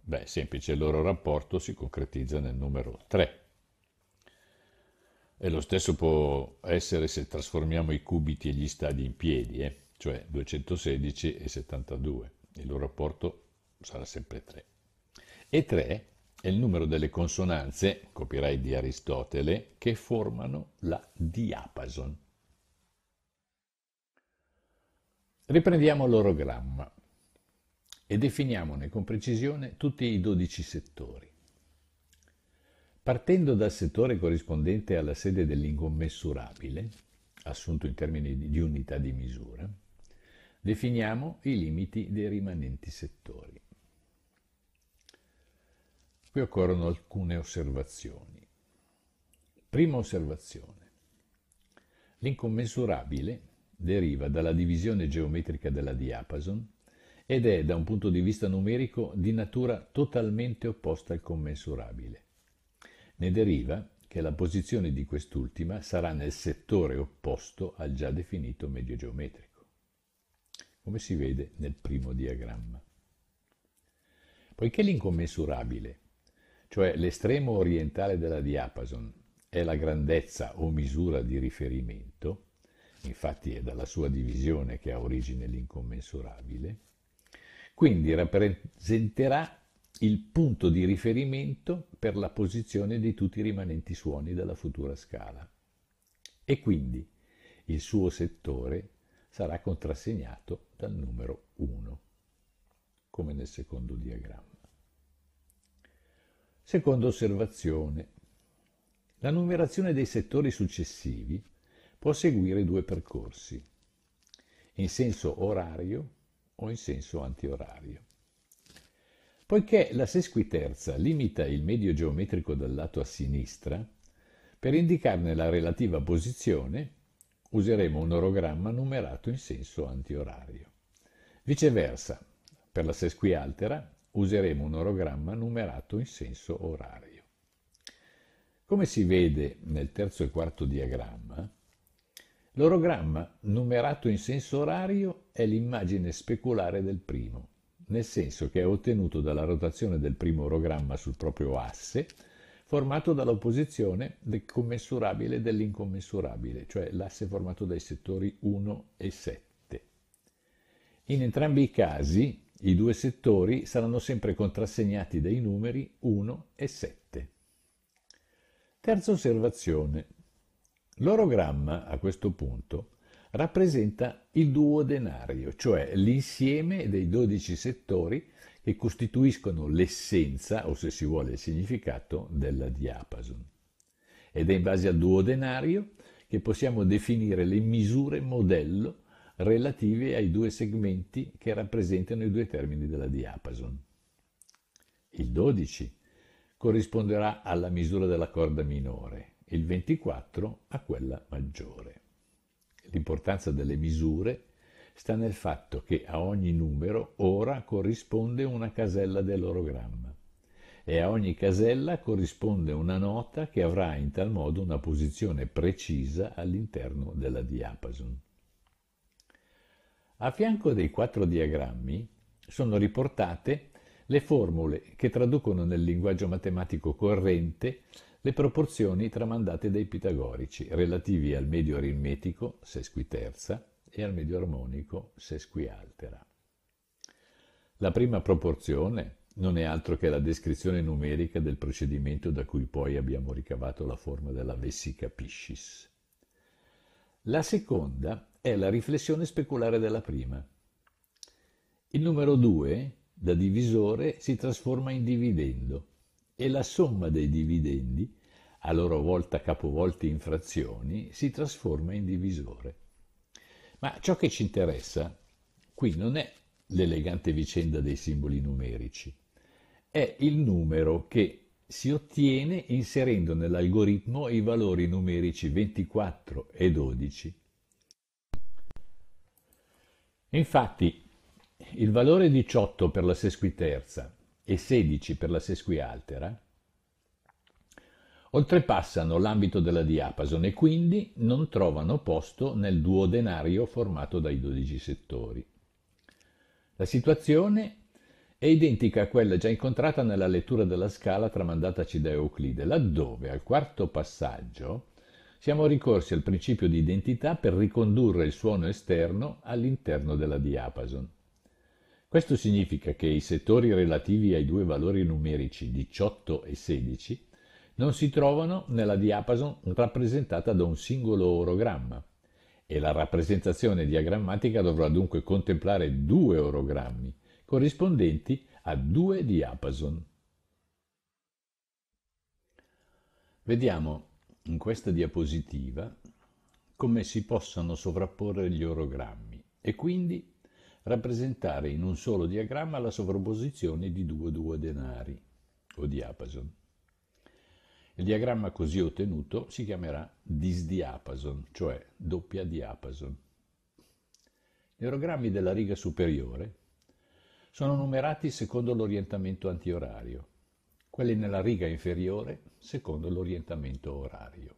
Beh, semplice, il loro rapporto si concretizza nel numero 3. E lo stesso può essere se trasformiamo i cubiti e gli stadi in piedi, eh? cioè 216 e 72. Il loro rapporto sarà sempre 3. E 3 è il numero delle consonanze, copyright di Aristotele, che formano la diapason. Riprendiamo l'orogramma e definiamone con precisione tutti i 12 settori. Partendo dal settore corrispondente alla sede dell'incommensurabile, assunto in termini di unità di misura, definiamo i limiti dei rimanenti settori. Qui occorrono alcune osservazioni. Prima osservazione. L'incommensurabile deriva dalla divisione geometrica della diapason ed è, da un punto di vista numerico, di natura totalmente opposta al commensurabile. Ne deriva che la posizione di quest'ultima sarà nel settore opposto al già definito medio geometrico, come si vede nel primo diagramma. Poiché l'incommensurabile, cioè l'estremo orientale della diapason, è la grandezza o misura di riferimento, infatti è dalla sua divisione che ha origine l'incommensurabile, quindi rappresenterà il punto di riferimento per la posizione di tutti i rimanenti suoni della futura scala. E quindi il suo settore sarà contrassegnato dal numero 1, come nel secondo diagramma. Seconda osservazione. La numerazione dei settori successivi può seguire due percorsi, in senso orario o in senso antiorario. Poiché la sesquiterza limita il medio geometrico dal lato a sinistra, per indicarne la relativa posizione useremo un orogramma numerato in senso antiorario. Viceversa, per la sesquialtera useremo un orogramma numerato in senso orario. Come si vede nel terzo e quarto diagramma, l'orogramma numerato in senso orario è l'immagine speculare del primo, nel senso che è ottenuto dalla rotazione del primo orogramma sul proprio asse, formato dall'opposizione del commensurabile dell'incommensurabile, cioè l'asse formato dai settori 1 e 7. In entrambi i casi i due settori saranno sempre contrassegnati dai numeri 1 e 7. Terza osservazione. L'orogramma, a questo punto, rappresenta il duodenario, cioè l'insieme dei 12 settori che costituiscono l'essenza, o se si vuole il significato, della diapason. Ed è in base al duodenario che possiamo definire le misure modello relative ai due segmenti che rappresentano i due termini della diapason. Il 12 corrisponderà alla misura della corda minore, il 24 a quella maggiore. L'importanza delle misure sta nel fatto che a ogni numero ora corrisponde una casella dell'orogramma e a ogni casella corrisponde una nota che avrà in tal modo una posizione precisa all'interno della diapason. A fianco dei quattro diagrammi sono riportate le formule che traducono nel linguaggio matematico corrente le proporzioni tramandate dai pitagorici relativi al medio aritmetico, sesquiterza, e al medio armonico, sesquialtera. La prima proporzione non è altro che la descrizione numerica del procedimento da cui poi abbiamo ricavato la forma della vessica piscis. La seconda è la riflessione speculare della prima. Il numero 2, da divisore, si trasforma in dividendo e la somma dei dividendi, a loro volta capovolti in frazioni, si trasforma in divisore. Ma ciò che ci interessa qui non è l'elegante vicenda dei simboli numerici, è il numero che si ottiene inserendo nell'algoritmo i valori numerici 24 e 12. Infatti, il valore 18 per la sesquiterza e 16 per la sesquialtera, oltrepassano l'ambito della diapason e quindi non trovano posto nel duodenario formato dai 12 settori. La situazione è identica a quella già incontrata nella lettura della scala tramandataci da Euclide, laddove al quarto passaggio siamo ricorsi al principio di identità per ricondurre il suono esterno all'interno della diapason. Questo significa che i settori relativi ai due valori numerici 18 e 16 non si trovano nella diapason rappresentata da un singolo orogramma e la rappresentazione diagrammatica dovrà dunque contemplare due orogrammi corrispondenti a due diapason. Vediamo in questa diapositiva come si possano sovrapporre gli orogrammi e quindi rappresentare in un solo diagramma la sovrapposizione di due duodenari o diapason. Il diagramma così ottenuto si chiamerà disdiapason, cioè doppia diapason. Gli orogrammi della riga superiore sono numerati secondo l'orientamento antiorario, quelli nella riga inferiore secondo l'orientamento orario.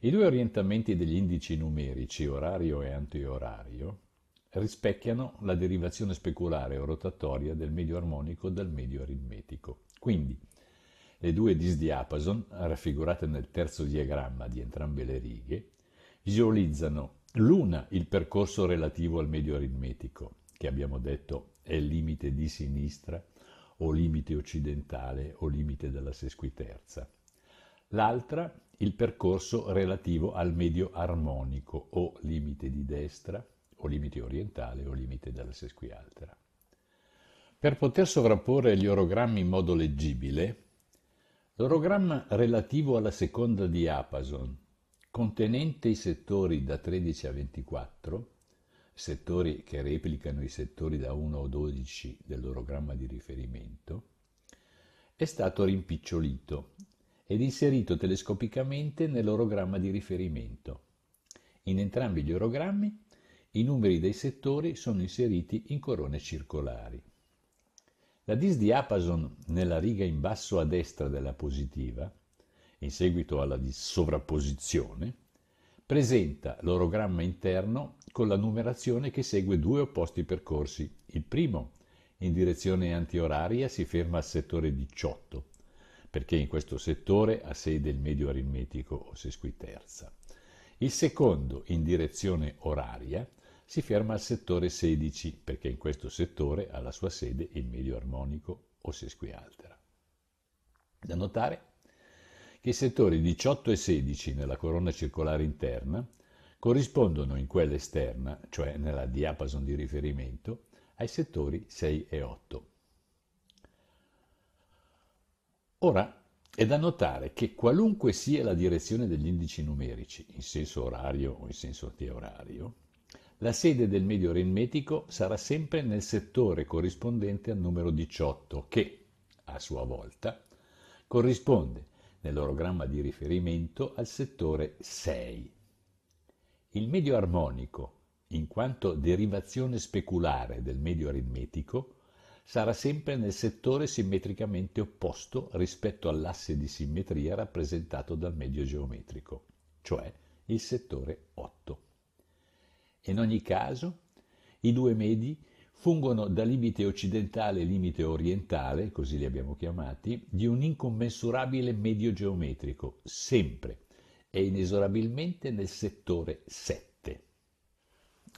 I due orientamenti degli indici numerici, orario e antiorario, rispecchiano la derivazione speculare o rotatoria del medio armonico dal medio aritmetico. Quindi, le due disdiapason, raffigurate nel terzo diagramma di entrambe le righe, visualizzano l'una il percorso relativo al medio aritmetico, che abbiamo detto è il limite di sinistra o limite occidentale o limite della sesquiterza. L'altra il percorso relativo al medio armonico o limite di destra o limite orientale o limite della sesquialtera. Per poter sovrapporre gli orogrammi in modo leggibile, l'orogramma relativo alla seconda diapason, contenente i settori da 13 a 24, settori che replicano i settori da 1 a 12 dell'orogramma di riferimento, è stato rimpicciolito ed inserito telescopicamente nell'orogramma di riferimento. In entrambi gli orogrammi i numeri dei settori sono inseriti in corone circolari. La dis di Apason nella riga in basso a destra della positiva, in seguito alla di sovrapposizione, presenta l'orogramma interno con la numerazione che segue due opposti percorsi. Il primo, in direzione antioraria, si ferma al settore 18, perché in questo settore ha sede il medio aritmetico o sesquiterza. Il secondo, in direzione oraria, si ferma al settore 16 perché in questo settore ha la sua sede il medio armonico o sesquialtera. Da notare che i settori 18 e 16 nella corona circolare interna corrispondono in quella esterna, cioè nella diapason di riferimento, ai settori 6 e 8. Ora è da notare che qualunque sia la direzione degli indici numerici, in senso orario o in senso teorario, la sede del medio aritmetico sarà sempre nel settore corrispondente al numero 18 che, a sua volta, corrisponde nell'orogramma di riferimento al settore 6. Il medio armonico, in quanto derivazione speculare del medio aritmetico, sarà sempre nel settore simmetricamente opposto rispetto all'asse di simmetria rappresentato dal medio geometrico, cioè il settore 8. In ogni caso, i due Medi fungono da limite occidentale e limite orientale, così li abbiamo chiamati, di un incommensurabile medio geometrico, sempre e inesorabilmente nel settore 7.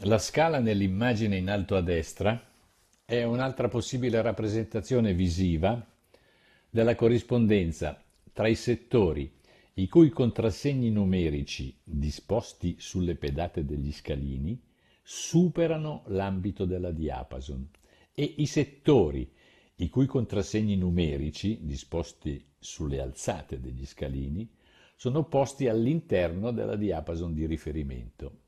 La scala nell'immagine in alto a destra è un'altra possibile rappresentazione visiva della corrispondenza tra i settori i cui contrassegni numerici, disposti sulle pedate degli scalini, superano l'ambito della diapason e i settori, i cui contrassegni numerici, disposti sulle alzate degli scalini, sono posti all'interno della diapason di riferimento.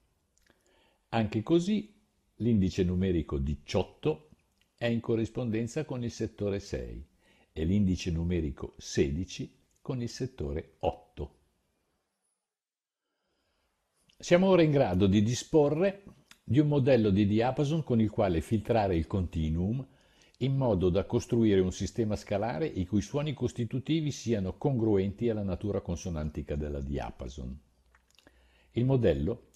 Anche così l'indice numerico 18 è in corrispondenza con il settore 6 e l'indice numerico 16 con il settore 8. Siamo ora in grado di disporre di un modello di diapason con il quale filtrare il continuum in modo da costruire un sistema scalare i cui suoni costitutivi siano congruenti alla natura consonantica della diapason. Il modello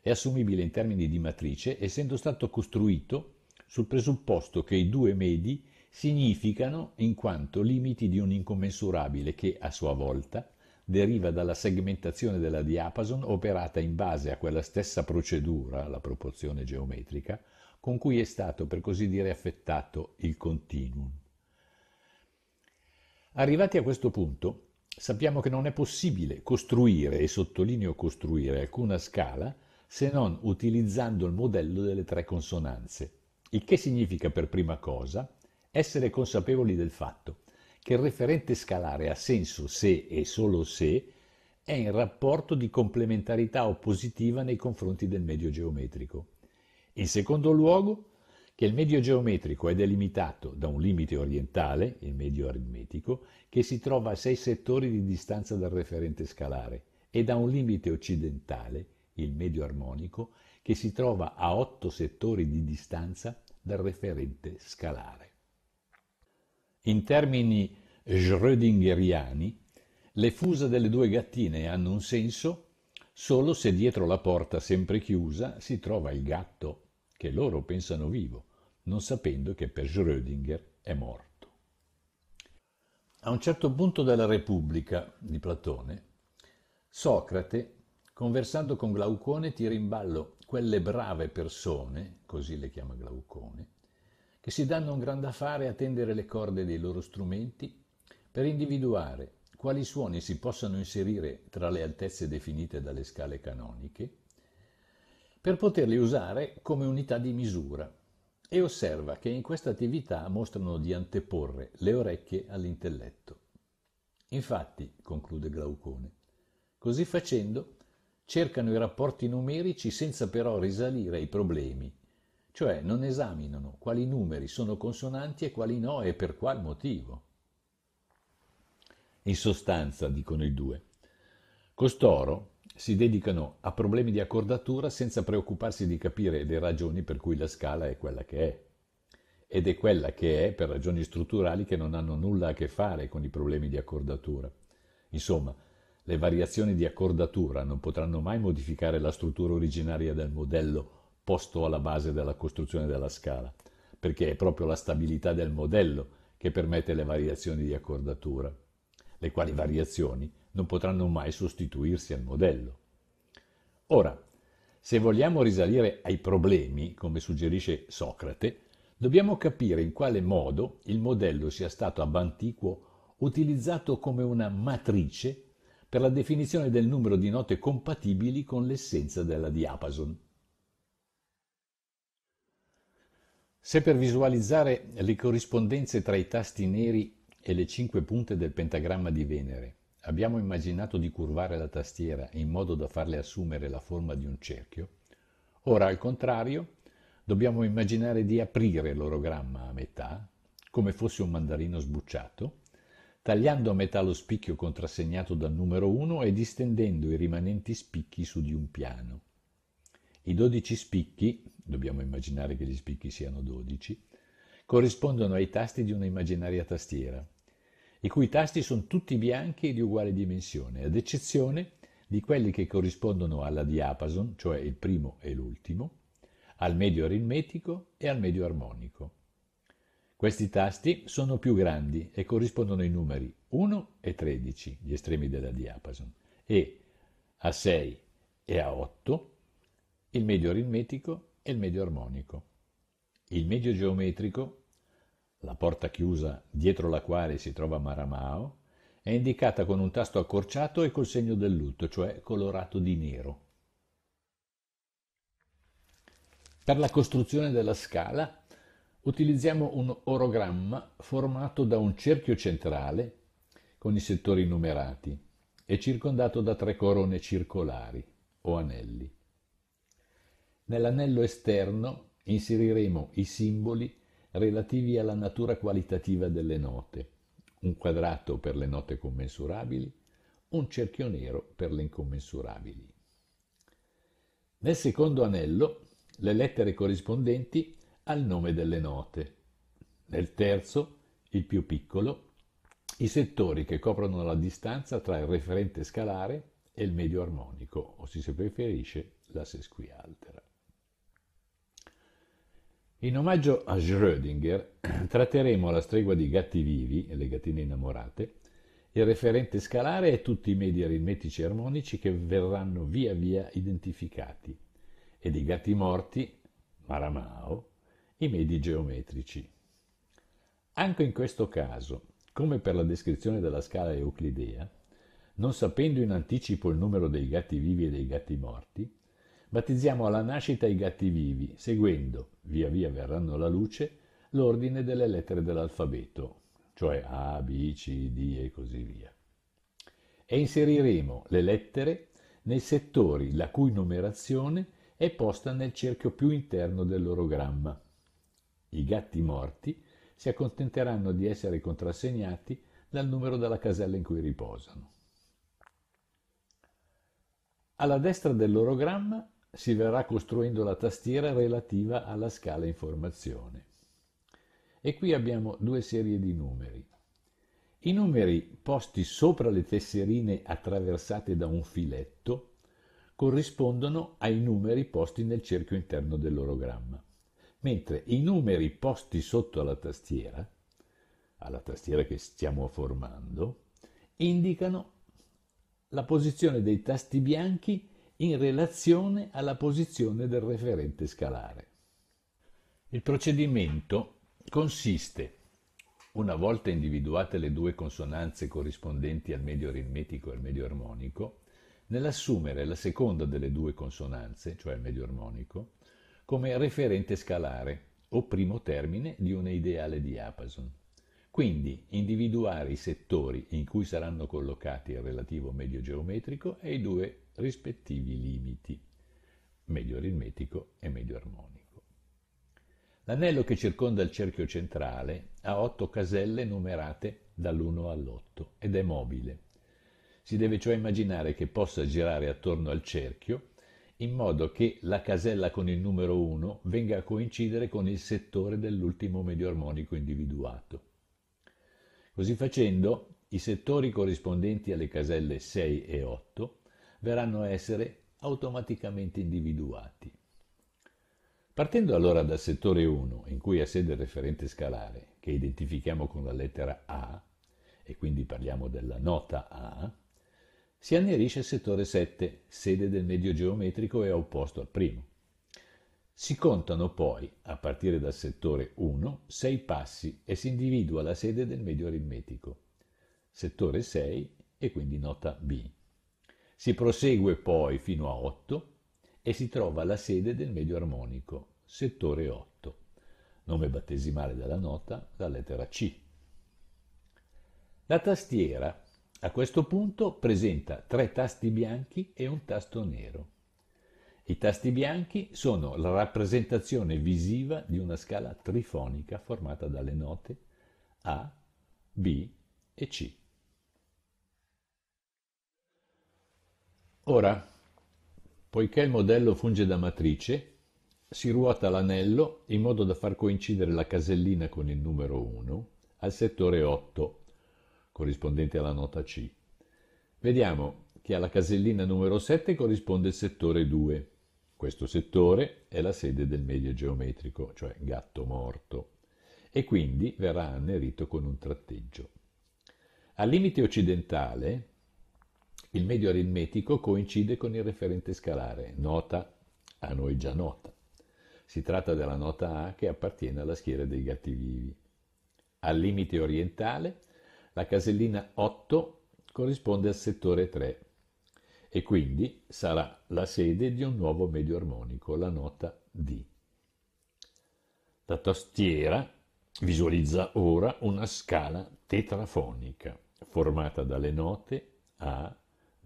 è assumibile in termini di matrice essendo stato costruito sul presupposto che i due medi significano in quanto limiti di un incommensurabile che, a sua volta, deriva dalla segmentazione della diapason operata in base a quella stessa procedura, la proporzione geometrica, con cui è stato per così dire affettato il continuum. Arrivati a questo punto, sappiamo che non è possibile costruire, e sottolineo costruire, alcuna scala se non utilizzando il modello delle tre consonanze, il che significa per prima cosa essere consapevoli del fatto che il referente scalare ha senso se e solo se è in rapporto di complementarità oppositiva nei confronti del medio geometrico. In secondo luogo, che il medio geometrico è delimitato da un limite orientale, il medio aritmetico, che si trova a sei settori di distanza dal referente scalare, e da un limite occidentale, il medio armonico, che si trova a otto settori di distanza dal referente scalare. In termini schrödingeriani, le fusa delle due gattine hanno un senso solo se dietro la porta sempre chiusa si trova il gatto che loro pensano vivo, non sapendo che per Schrödinger è morto. A un certo punto della Repubblica di Platone, Socrate, conversando con Glaucone, tira in ballo quelle brave persone, così le chiama Glaucone, che si danno un gran da fare a tendere le corde dei loro strumenti per individuare quali suoni si possano inserire tra le altezze definite dalle scale canoniche, per poterli usare come unità di misura e osserva che in questa attività mostrano di anteporre le orecchie all'intelletto. Infatti, conclude Glaucone, così facendo cercano i rapporti numerici senza però risalire ai problemi cioè non esaminano quali numeri sono consonanti e quali no e per qual motivo. In sostanza, dicono i due, costoro si dedicano a problemi di accordatura senza preoccuparsi di capire le ragioni per cui la scala è quella che è. Ed è quella che è per ragioni strutturali che non hanno nulla a che fare con i problemi di accordatura. Insomma, le variazioni di accordatura non potranno mai modificare la struttura originaria del modello posto alla base della costruzione della scala, perché è proprio la stabilità del modello che permette le variazioni di accordatura, le quali variazioni non potranno mai sostituirsi al modello. Ora, se vogliamo risalire ai problemi, come suggerisce Socrate, dobbiamo capire in quale modo il modello sia stato ab antiquo utilizzato come una matrice per la definizione del numero di note compatibili con l'essenza della diapason. Se per visualizzare le corrispondenze tra i tasti neri e le cinque punte del pentagramma di Venere abbiamo immaginato di curvare la tastiera in modo da farle assumere la forma di un cerchio, ora al contrario dobbiamo immaginare di aprire l'orogramma a metà, come fosse un mandarino sbucciato, tagliando a metà lo spicchio contrassegnato dal numero 1 e distendendo i rimanenti spicchi su di un piano. I 12 spicchi, dobbiamo immaginare che gli spicchi siano 12, corrispondono ai tasti di una immaginaria tastiera, i cui tasti sono tutti bianchi e di uguale dimensione, ad eccezione di quelli che corrispondono alla diapason, cioè il primo e l'ultimo, al medio aritmetico e al medio armonico. Questi tasti sono più grandi e corrispondono ai numeri 1 e 13, gli estremi della diapason, e a 6 e a 8 il medio aritmetico e il medio armonico. Il medio geometrico, la porta chiusa dietro la quale si trova Maramao, è indicata con un tasto accorciato e col segno del lutto, cioè colorato di nero. Per la costruzione della scala utilizziamo un orogramma formato da un cerchio centrale con i settori numerati e circondato da tre corone circolari o anelli. Nell'anello esterno inseriremo i simboli relativi alla natura qualitativa delle note, un quadrato per le note commensurabili, un cerchio nero per le incommensurabili. Nel secondo anello le lettere corrispondenti al nome delle note. Nel terzo, il più piccolo, i settori che coprono la distanza tra il referente scalare e il medio armonico, o se si preferisce la sesquialtera. In omaggio a Schrödinger [clears throat] tratteremo alla stregua di Gatti Vivi e le gattine innamorate, il referente scalare e tutti i medi aritmetici armonici che verranno via via identificati, e di gatti morti, Maramao, i medi geometrici. Anche in questo caso, come per la descrizione della scala euclidea, non sapendo in anticipo il numero dei gatti vivi e dei gatti morti, battizziamo alla nascita i gatti vivi, seguendo, via via verranno alla luce, l'ordine delle lettere dell'alfabeto, cioè A, B, C, D e così via. E inseriremo le lettere nei settori la cui numerazione è posta nel cerchio più interno dell'orogramma. I gatti morti si accontenteranno di essere contrassegnati dal numero della casella in cui riposano. Alla destra dell'orogramma si verrà costruendo la tastiera relativa alla scala informazione. E qui abbiamo due serie di numeri. I numeri posti sopra le tesserine attraversate da un filetto corrispondono ai numeri posti nel cerchio interno dell'orogramma, mentre i numeri posti sotto alla tastiera, alla tastiera che stiamo formando, indicano la posizione dei tasti bianchi in relazione alla posizione del referente scalare. Il procedimento consiste, una volta individuate le due consonanze corrispondenti al medio aritmetico e al medio armonico, nell'assumere la seconda delle due consonanze, cioè il medio armonico, come referente scalare o primo termine di un ideale diapason. Quindi individuare i settori in cui saranno collocati il relativo medio geometrico e i due rispettivi limiti medio aritmetico e medio armonico. L'anello che circonda il cerchio centrale ha otto caselle numerate dall'1 all'8 ed è mobile. Si deve cioè immaginare che possa girare attorno al cerchio in modo che la casella con il numero 1 venga a coincidere con il settore dell'ultimo medio armonico individuato. Così facendo, i settori corrispondenti alle caselle 6 e 8 verranno a essere automaticamente individuati. Partendo allora dal settore 1, in cui ha sede il referente scalare, che identifichiamo con la lettera A, e quindi parliamo della nota A, si annerisce il settore 7, sede del medio geometrico e opposto al primo. Si contano poi, a partire dal settore 1, 6 passi e si individua la sede del medio aritmetico, settore 6 e quindi nota B. Si prosegue poi fino a 8 e si trova la sede del medio armonico, settore 8, nome battesimale della nota, la lettera C. La tastiera a questo punto presenta tre tasti bianchi e un tasto nero. I tasti bianchi sono la rappresentazione visiva di una scala trifonica formata dalle note A, B e C. Ora, poiché il modello funge da matrice, si ruota l'anello in modo da far coincidere la casellina con il numero 1 al settore 8, corrispondente alla nota C. Vediamo che alla casellina numero 7 corrisponde il settore 2. Questo settore è la sede del medio geometrico, cioè gatto morto, e quindi verrà annerito con un tratteggio. Al limite occidentale, il medio aritmetico coincide con il referente scalare, nota a noi già nota. Si tratta della nota A che appartiene alla schiera dei gatti vivi. Al limite orientale, la casellina 8 corrisponde al settore 3 e quindi sarà la sede di un nuovo medio armonico, la nota D. La tastiera visualizza ora una scala tetrafonica formata dalle note A,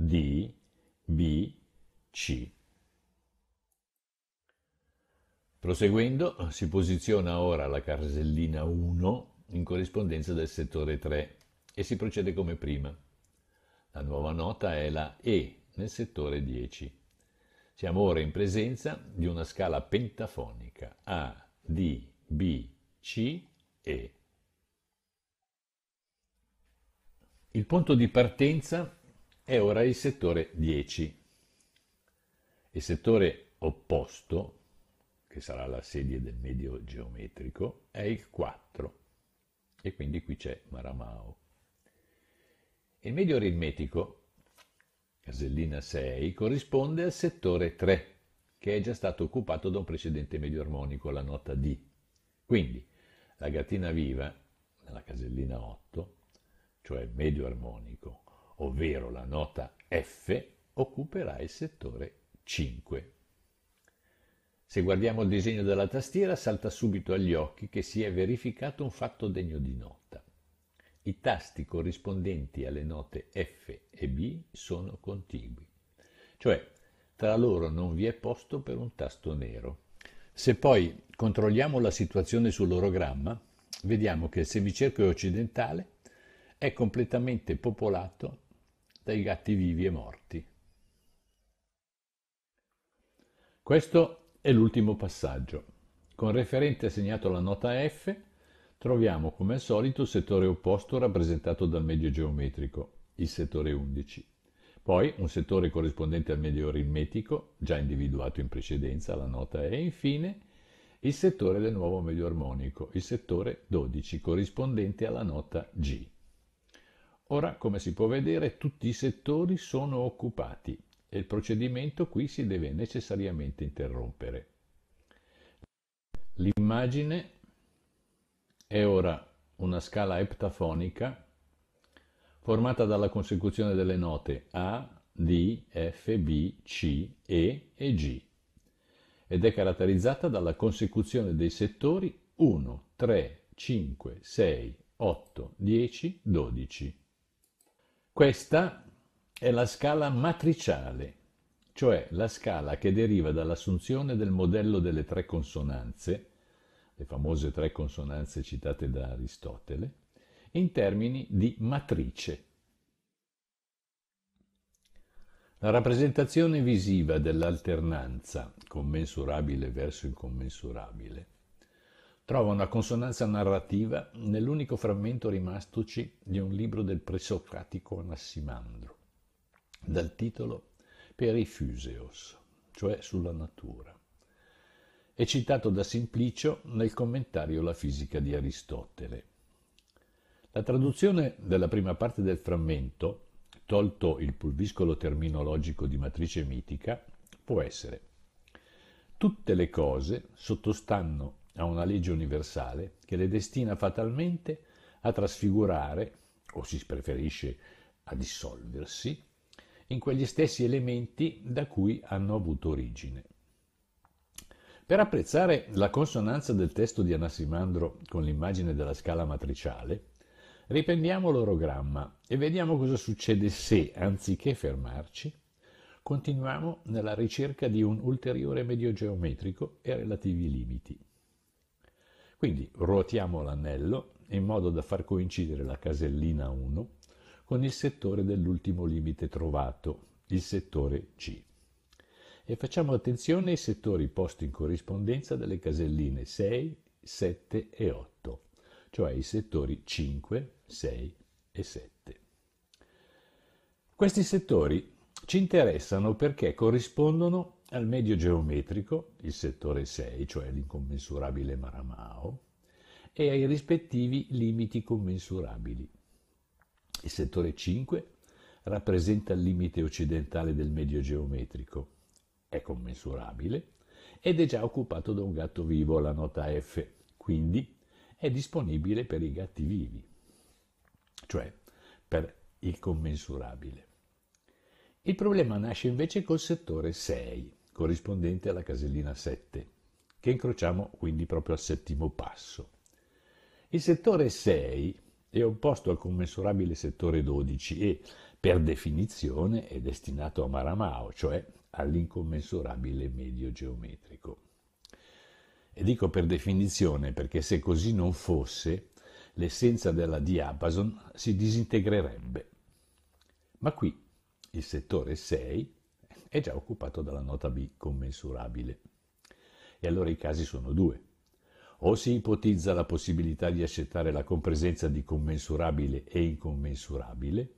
D, B, C. Proseguendo si posiziona ora la casellina 1 in corrispondenza del settore 3 e si procede come prima. La nuova nota è la E nel settore 10. Siamo ora in presenza di una scala pentafonica A, D, B, C, E. Il punto di partenza è ora il settore 10. Il settore opposto, che sarà la sedia del medio geometrico, è il 4 e quindi qui c'è Maramao. Il medio aritmetico, casellina 6, corrisponde al settore 3, che è già stato occupato da un precedente medio armonico, la nota D. Quindi la gattina viva, nella casellina 8, cioè medio armonico, ovvero la nota F, occuperà il settore 5. Se guardiamo il disegno della tastiera salta subito agli occhi che si è verificato un fatto degno di nota. I tasti corrispondenti alle note F e B sono contigui, cioè tra loro non vi è posto per un tasto nero. Se poi controlliamo la situazione sull'orogramma, vediamo che il semicerchio occidentale è completamente popolato dai gatti vivi e morti. Questo è l'ultimo passaggio. Con referente assegnato alla nota F troviamo come al solito il settore opposto rappresentato dal medio geometrico, il settore 11. Poi un settore corrispondente al medio aritmetico, già individuato in precedenza alla nota E, infine il settore del nuovo medio armonico, il settore 12, corrispondente alla nota G. Ora, come si può vedere, tutti i settori sono occupati e il procedimento qui si deve necessariamente interrompere. L'immagine è ora una scala eptafonica formata dalla consecuzione delle note A, D, F, B, C, E e G ed è caratterizzata dalla consecuzione dei settori 1, 3, 5, 6, 8, 10, 12. Questa è la scala matriciale, cioè la scala che deriva dall'assunzione del modello delle tre consonanze, le famose tre consonanze citate da Aristotele, in termini di matrice. La rappresentazione visiva dell'alternanza, commensurabile verso incommensurabile, trova una consonanza narrativa nell'unico frammento rimastoci di un libro del presocratico Anassimandro, dal titolo Perifuseos, cioè sulla natura. È citato da Simplicio nel commentario La fisica di Aristotele. La traduzione della prima parte del frammento, tolto il pulviscolo terminologico di matrice mitica, può essere Tutte le cose sottostanno a una legge universale che le destina fatalmente a trasfigurare, o si preferisce a dissolversi, in quegli stessi elementi da cui hanno avuto origine. Per apprezzare la consonanza del testo di Anassimandro con l'immagine della scala matriciale, riprendiamo l'orogramma e vediamo cosa succede se, anziché fermarci, continuiamo nella ricerca di un ulteriore medio geometrico e relativi limiti. Quindi ruotiamo l'anello in modo da far coincidere la casellina 1 con il settore dell'ultimo limite trovato, il settore C. E facciamo attenzione ai settori posti in corrispondenza delle caselline 6, 7 e 8, cioè i settori 5, 6 e 7. Questi settori ci interessano perché corrispondono al medio geometrico, il settore 6, cioè l'incommensurabile Maramao, e ai rispettivi limiti commensurabili. Il settore 5 rappresenta il limite occidentale del medio geometrico, è commensurabile ed è già occupato da un gatto vivo alla nota F, quindi è disponibile per i gatti vivi, cioè per il commensurabile. Il problema nasce invece col settore 6, corrispondente alla casellina 7, che incrociamo quindi proprio al settimo passo. Il settore 6 è opposto al commensurabile settore 12 e, per definizione, è destinato a Maramao, cioè all'incommensurabile medio geometrico. E dico per definizione perché se così non fosse, l'essenza della diapason si disintegrerebbe. Ma qui il settore 6 è già occupato dalla nota B commensurabile. E allora i casi sono due. O si ipotizza la possibilità di accettare la compresenza di commensurabile e incommensurabile,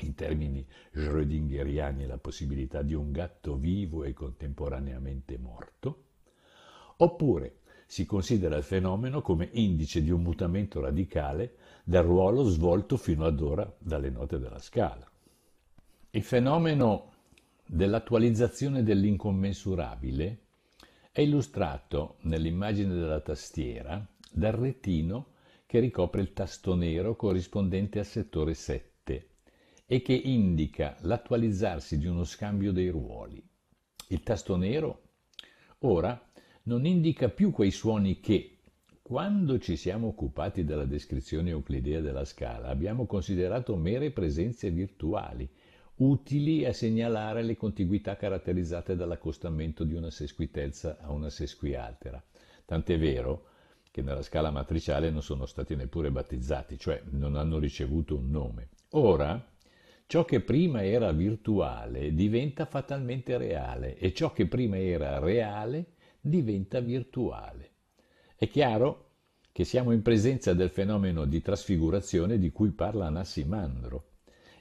in termini schrödingeriani la possibilità di un gatto vivo e contemporaneamente morto, oppure si considera il fenomeno come indice di un mutamento radicale del ruolo svolto fino ad ora dalle note della scala. Il fenomeno dell'attualizzazione dell'incommensurabile è illustrato nell'immagine della tastiera dal retino che ricopre il tasto nero corrispondente al settore 7 e che indica l'attualizzarsi di uno scambio dei ruoli. Il tasto nero ora non indica più quei suoni che, quando ci siamo occupati della descrizione euclidea della scala, abbiamo considerato mere presenze virtuali, utili a segnalare le contiguità caratterizzate dall'accostamento di una sesquitezza a una sesquialtera. Tant'è vero che nella scala matriciale non sono stati neppure battezzati, cioè non hanno ricevuto un nome. Ora, ciò che prima era virtuale diventa fatalmente reale e ciò che prima era reale diventa virtuale. È chiaro che siamo in presenza del fenomeno di trasfigurazione di cui parla Nassimandro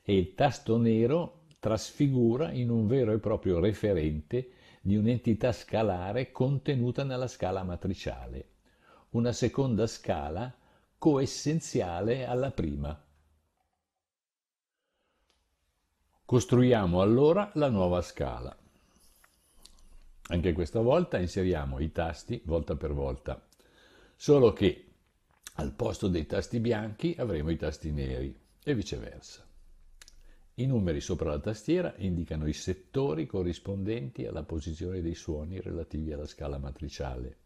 e il tasto nero trasfigura in un vero e proprio referente di un'entità scalare contenuta nella scala matriciale, una seconda scala coessenziale alla prima. Costruiamo allora la nuova scala. Anche questa volta inseriamo i tasti volta per volta, solo che al posto dei tasti bianchi avremo i tasti neri e viceversa. I numeri sopra la tastiera indicano i settori corrispondenti alla posizione dei suoni relativi alla scala matriciale,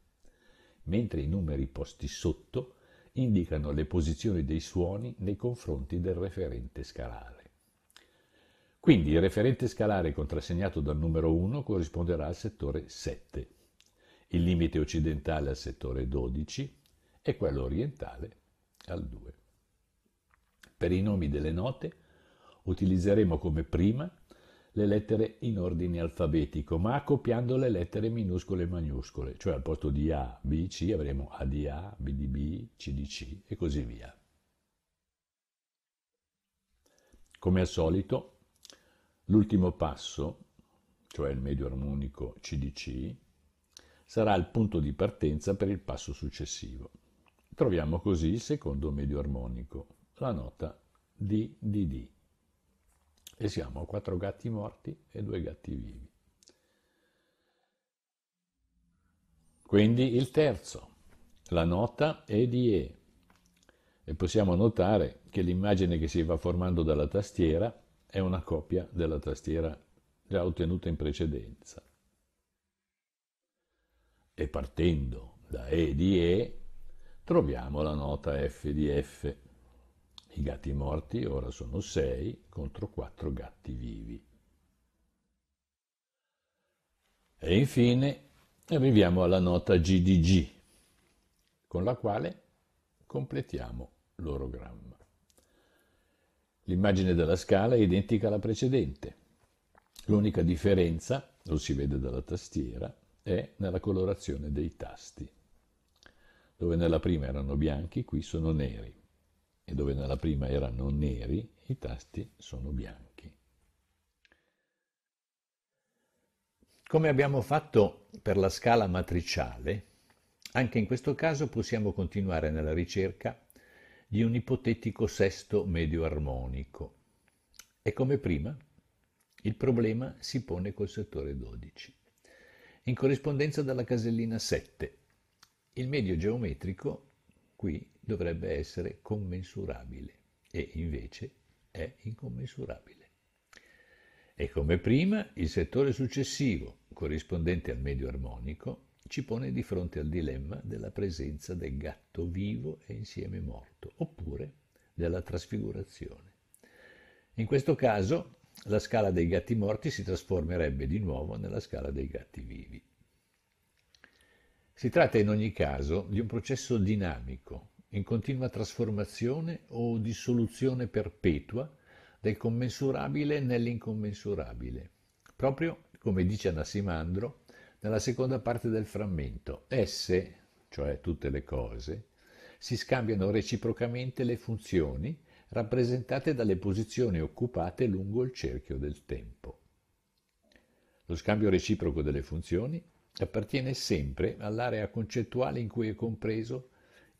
mentre i numeri posti sotto indicano le posizioni dei suoni nei confronti del referente scalare. Quindi il referente scalare contrassegnato dal numero 1 corrisponderà al settore 7, il limite occidentale al settore 12 e quello orientale al 2. Per i nomi delle note utilizzeremo come prima le lettere in ordine alfabetico, ma accoppiando le lettere minuscole e maiuscole, cioè al posto di A, B, C avremo A di A, B di B, C di C e così via. Come al solito, l'ultimo passo, cioè il medio armonico C di C, sarà il punto di partenza per il passo successivo. Troviamo così il secondo medio armonico, la nota D di D. E siamo quattro gatti morti e due gatti vivi. Quindi il terzo, la nota è di E. E possiamo notare che l'immagine che si va formando dalla tastiera è una copia della tastiera già ottenuta in precedenza. E partendo da E di E troviamo la nota F di F i gatti morti ora sono sei contro quattro gatti vivi. E infine arriviamo alla nota GDG, con la quale completiamo l'orogramma. L'immagine della scala è identica alla precedente. L'unica differenza, lo si vede dalla tastiera, è nella colorazione dei tasti. Dove nella prima erano bianchi, qui sono neri e dove nella prima erano neri, i tasti sono bianchi. Come abbiamo fatto per la scala matriciale, anche in questo caso possiamo continuare nella ricerca di un ipotetico sesto medio armonico. E come prima, il problema si pone col settore 12. In corrispondenza dalla casellina 7, il medio geometrico qui dovrebbe essere commensurabile e invece è incommensurabile. E come prima, il settore successivo, corrispondente al medio armonico, ci pone di fronte al dilemma della presenza del gatto vivo e insieme morto, oppure della trasfigurazione. In questo caso la scala dei gatti morti si trasformerebbe di nuovo nella scala dei gatti vivi. Si tratta in ogni caso di un processo dinamico, in continua trasformazione o dissoluzione perpetua del commensurabile nell'incommensurabile, proprio come dice Anassimandro nella seconda parte del frammento. Esse, cioè tutte le cose, si scambiano reciprocamente le funzioni rappresentate dalle posizioni occupate lungo il cerchio del tempo. Lo scambio reciproco delle funzioni appartiene sempre all'area concettuale in cui è compreso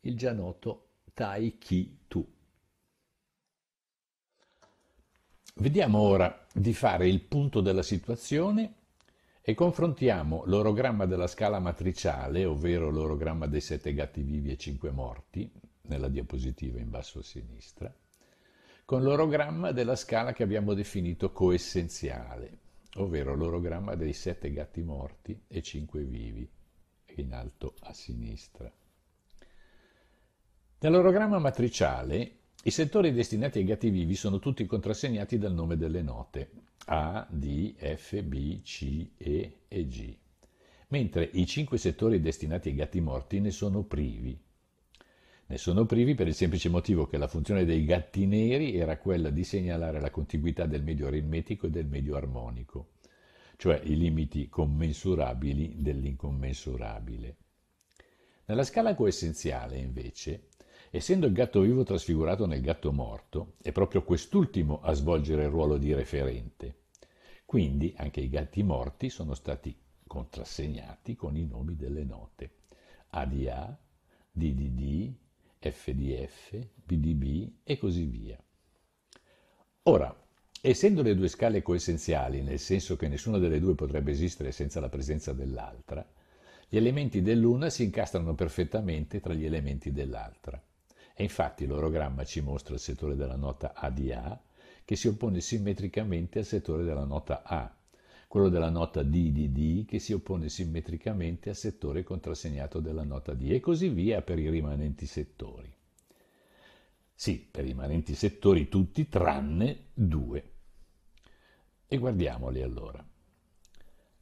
il già noto Tai Chi Tu. Vediamo ora di fare il punto della situazione e confrontiamo l'orogramma della scala matriciale, ovvero l'orogramma dei sette gatti vivi e cinque morti, nella diapositiva in basso a sinistra, con l'orogramma della scala che abbiamo definito coessenziale, ovvero l'orogramma dei sette gatti morti e cinque vivi, in alto a sinistra. Nell'orogramma matriciale i settori destinati ai gatti vivi sono tutti contrassegnati dal nome delle note A, D, F, B, C, E e G, mentre i cinque settori destinati ai gatti morti ne sono privi. Ne sono privi per il semplice motivo che la funzione dei gatti neri era quella di segnalare la contiguità del medio aritmetico e del medio armonico, cioè i limiti commensurabili dell'incommensurabile. Nella scala coessenziale, invece, Essendo il gatto vivo trasfigurato nel gatto morto, è proprio quest'ultimo a svolgere il ruolo di referente. Quindi anche i gatti morti sono stati contrassegnati con i nomi delle note. ADA, DDD, FDF, BDB e così via. Ora, essendo le due scale coessenziali, nel senso che nessuna delle due potrebbe esistere senza la presenza dell'altra, gli elementi dell'una si incastrano perfettamente tra gli elementi dell'altra. E infatti l'orogramma ci mostra il settore della nota A di A che si oppone simmetricamente al settore della nota A, quello della nota D di D che si oppone simmetricamente al settore contrassegnato della nota D e così via per i rimanenti settori. Sì, per i rimanenti settori tutti tranne due. E guardiamoli allora.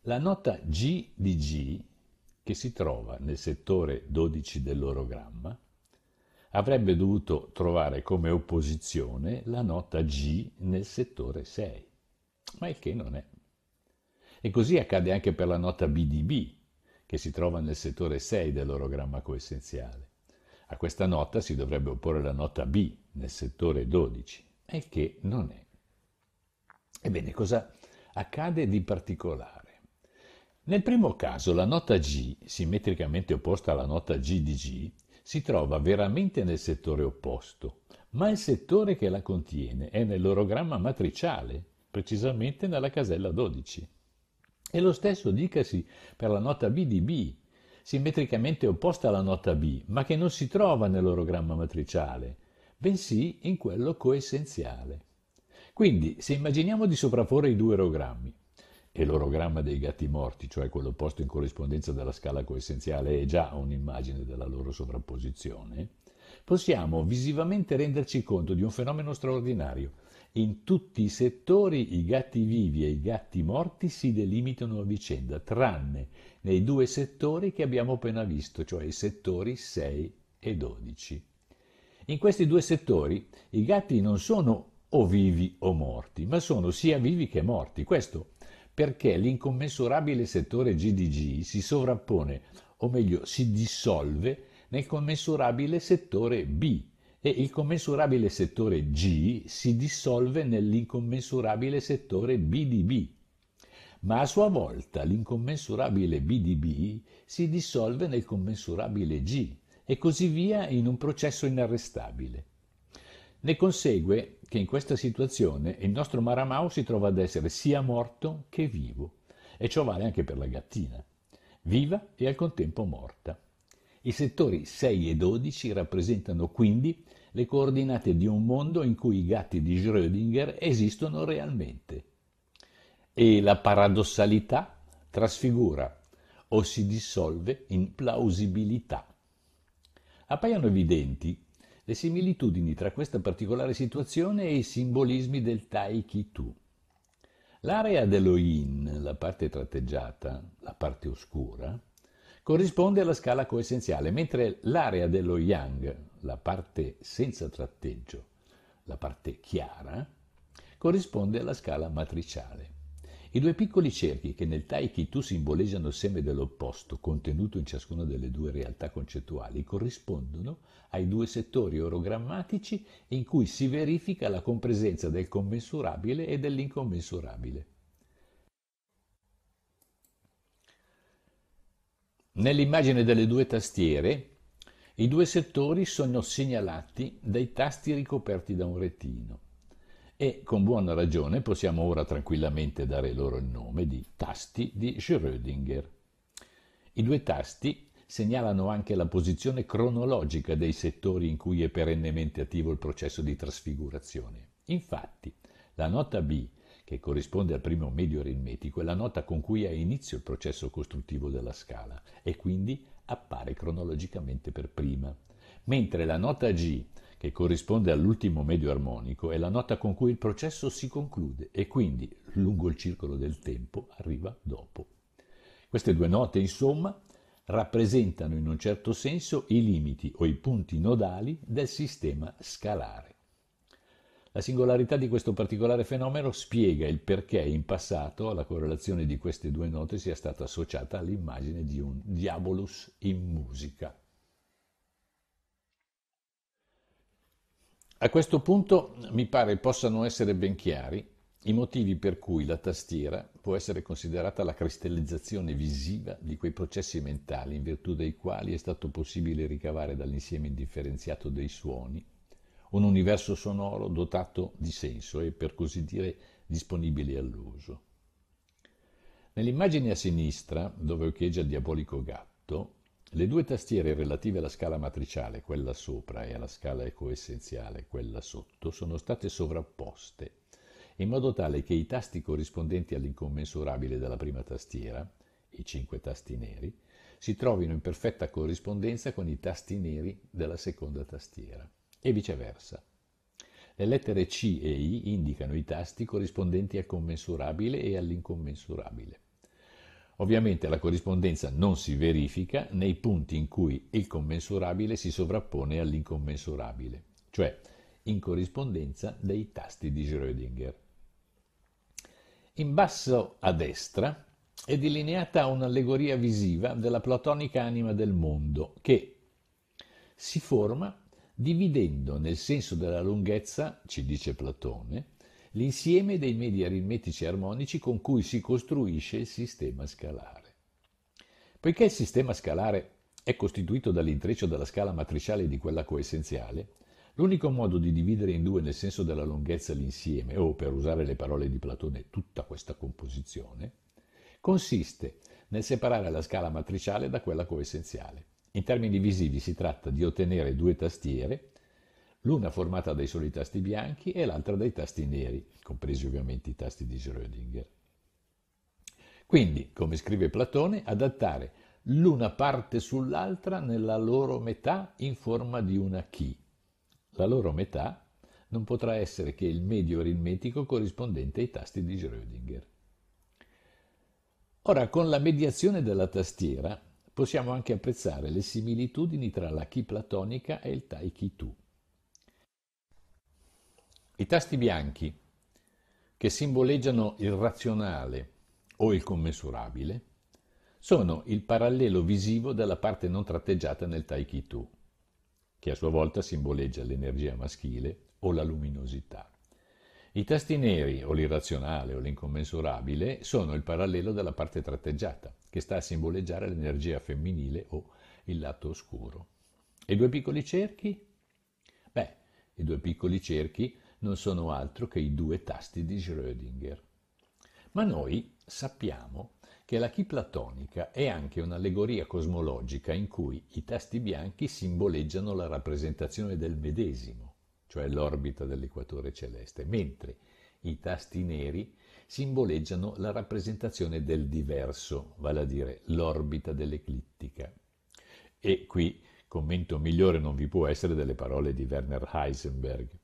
La nota G di G, che si trova nel settore 12 dell'orogramma, avrebbe dovuto trovare come opposizione la nota G nel settore 6, ma il che non è. E così accade anche per la nota BDB, che si trova nel settore 6 dell'orogramma coessenziale. A questa nota si dovrebbe opporre la nota B nel settore 12, e il che non è. Ebbene, cosa accade di particolare? Nel primo caso la nota G, simmetricamente opposta alla nota G di G, si trova veramente nel settore opposto, ma il settore che la contiene è nell'orogramma matriciale, precisamente nella casella 12. E lo stesso dicasi per la nota B di B, simmetricamente opposta alla nota B, ma che non si trova nell'orogramma matriciale, bensì in quello coessenziale. Quindi, se immaginiamo di sovrapporre i due orogrammi, e l'orogramma dei gatti morti, cioè quello posto in corrispondenza della scala coessenziale, è già un'immagine della loro sovrapposizione, possiamo visivamente renderci conto di un fenomeno straordinario. In tutti i settori i gatti vivi e i gatti morti si delimitano a vicenda, tranne nei due settori che abbiamo appena visto, cioè i settori 6 e 12. In questi due settori i gatti non sono o vivi o morti, ma sono sia vivi che morti. Questo perché l'incommensurabile settore GDG si sovrappone, o meglio si dissolve, nel commensurabile settore B e il commensurabile settore G si dissolve nell'incommensurabile settore BDB. Ma a sua volta l'incommensurabile BDB si dissolve nel commensurabile G e così via in un processo inarrestabile. Ne consegue che in questa situazione il nostro Maramau si trova ad essere sia morto che vivo, e ciò vale anche per la gattina, viva e al contempo morta. I settori 6 e 12 rappresentano quindi le coordinate di un mondo in cui i gatti di Schrödinger esistono realmente. E la paradossalità trasfigura o si dissolve in plausibilità. Appaiono evidenti le similitudini tra questa particolare situazione e i simbolismi del Tai Chi Tu. L'area dello Yin, la parte tratteggiata, la parte oscura, corrisponde alla scala coessenziale, mentre l'area dello Yang, la parte senza tratteggio, la parte chiara, corrisponde alla scala matriciale. I due piccoli cerchi che nel Tu simboleggiano il seme dell'opposto contenuto in ciascuna delle due realtà concettuali corrispondono ai due settori orogrammatici in cui si verifica la compresenza del commensurabile e dell'incommensurabile. Nell'immagine delle due tastiere, i due settori sono segnalati dai tasti ricoperti da un retino e con buona ragione possiamo ora tranquillamente dare loro il nome di tasti di Schrödinger. I due tasti segnalano anche la posizione cronologica dei settori in cui è perennemente attivo il processo di trasfigurazione. Infatti, la nota B, che corrisponde al primo medio aritmetico, è la nota con cui ha inizio il processo costruttivo della scala e quindi appare cronologicamente per prima, mentre la nota G, che corrisponde all'ultimo medio armonico, è la nota con cui il processo si conclude e quindi, lungo il circolo del tempo, arriva dopo. Queste due note, insomma, rappresentano in un certo senso i limiti o i punti nodali del sistema scalare. La singolarità di questo particolare fenomeno spiega il perché in passato la correlazione di queste due note sia stata associata all'immagine di un diabolus in musica. A questo punto mi pare possano essere ben chiari i motivi per cui la tastiera può essere considerata la cristallizzazione visiva di quei processi mentali in virtù dei quali è stato possibile ricavare dall'insieme indifferenziato dei suoni un universo sonoro dotato di senso e per così dire disponibile all'uso. Nell'immagine a sinistra, dove occhieggia il diabolico gatto, le due tastiere relative alla scala matriciale, quella sopra, e alla scala ecoessenziale, quella sotto, sono state sovrapposte, in modo tale che i tasti corrispondenti all'incommensurabile della prima tastiera, i cinque tasti neri, si trovino in perfetta corrispondenza con i tasti neri della seconda tastiera, e viceversa. Le lettere C e I indicano i tasti corrispondenti al commensurabile e all'incommensurabile. Ovviamente la corrispondenza non si verifica nei punti in cui il commensurabile si sovrappone all'incommensurabile, cioè in corrispondenza dei tasti di Schrödinger. In basso a destra è delineata un'allegoria visiva della platonica anima del mondo che si forma dividendo nel senso della lunghezza, ci dice Platone, l'insieme dei medi aritmetici armonici con cui si costruisce il sistema scalare. Poiché il sistema scalare è costituito dall'intreccio della scala matriciale e di quella coessenziale, l'unico modo di dividere in due nel senso della lunghezza l'insieme, o per usare le parole di Platone, tutta questa composizione, consiste nel separare la scala matriciale da quella coessenziale. In termini visivi si tratta di ottenere due tastiere l'una formata dai soli tasti bianchi e l'altra dai tasti neri, compresi ovviamente i tasti di Schrödinger. Quindi, come scrive Platone, adattare l'una parte sull'altra nella loro metà in forma di una chi. La loro metà non potrà essere che il medio aritmetico corrispondente ai tasti di Schrödinger. Ora, con la mediazione della tastiera, possiamo anche apprezzare le similitudini tra la chi platonica e il tai chi tu. I tasti bianchi, che simboleggiano il razionale o il commensurabile, sono il parallelo visivo della parte non tratteggiata nel Tai Chi Tu, che a sua volta simboleggia l'energia maschile o la luminosità. I tasti neri, o l'irrazionale o l'incommensurabile, sono il parallelo della parte tratteggiata, che sta a simboleggiare l'energia femminile o il lato oscuro. E i due piccoli cerchi? Beh, i due piccoli cerchi non sono altro che i due tasti di Schrödinger. Ma noi sappiamo che la chi platonica è anche un'allegoria cosmologica in cui i tasti bianchi simboleggiano la rappresentazione del medesimo, cioè l'orbita dell'equatore celeste, mentre i tasti neri simboleggiano la rappresentazione del diverso, vale a dire l'orbita dell'eclittica. E qui commento migliore non vi può essere delle parole di Werner Heisenberg.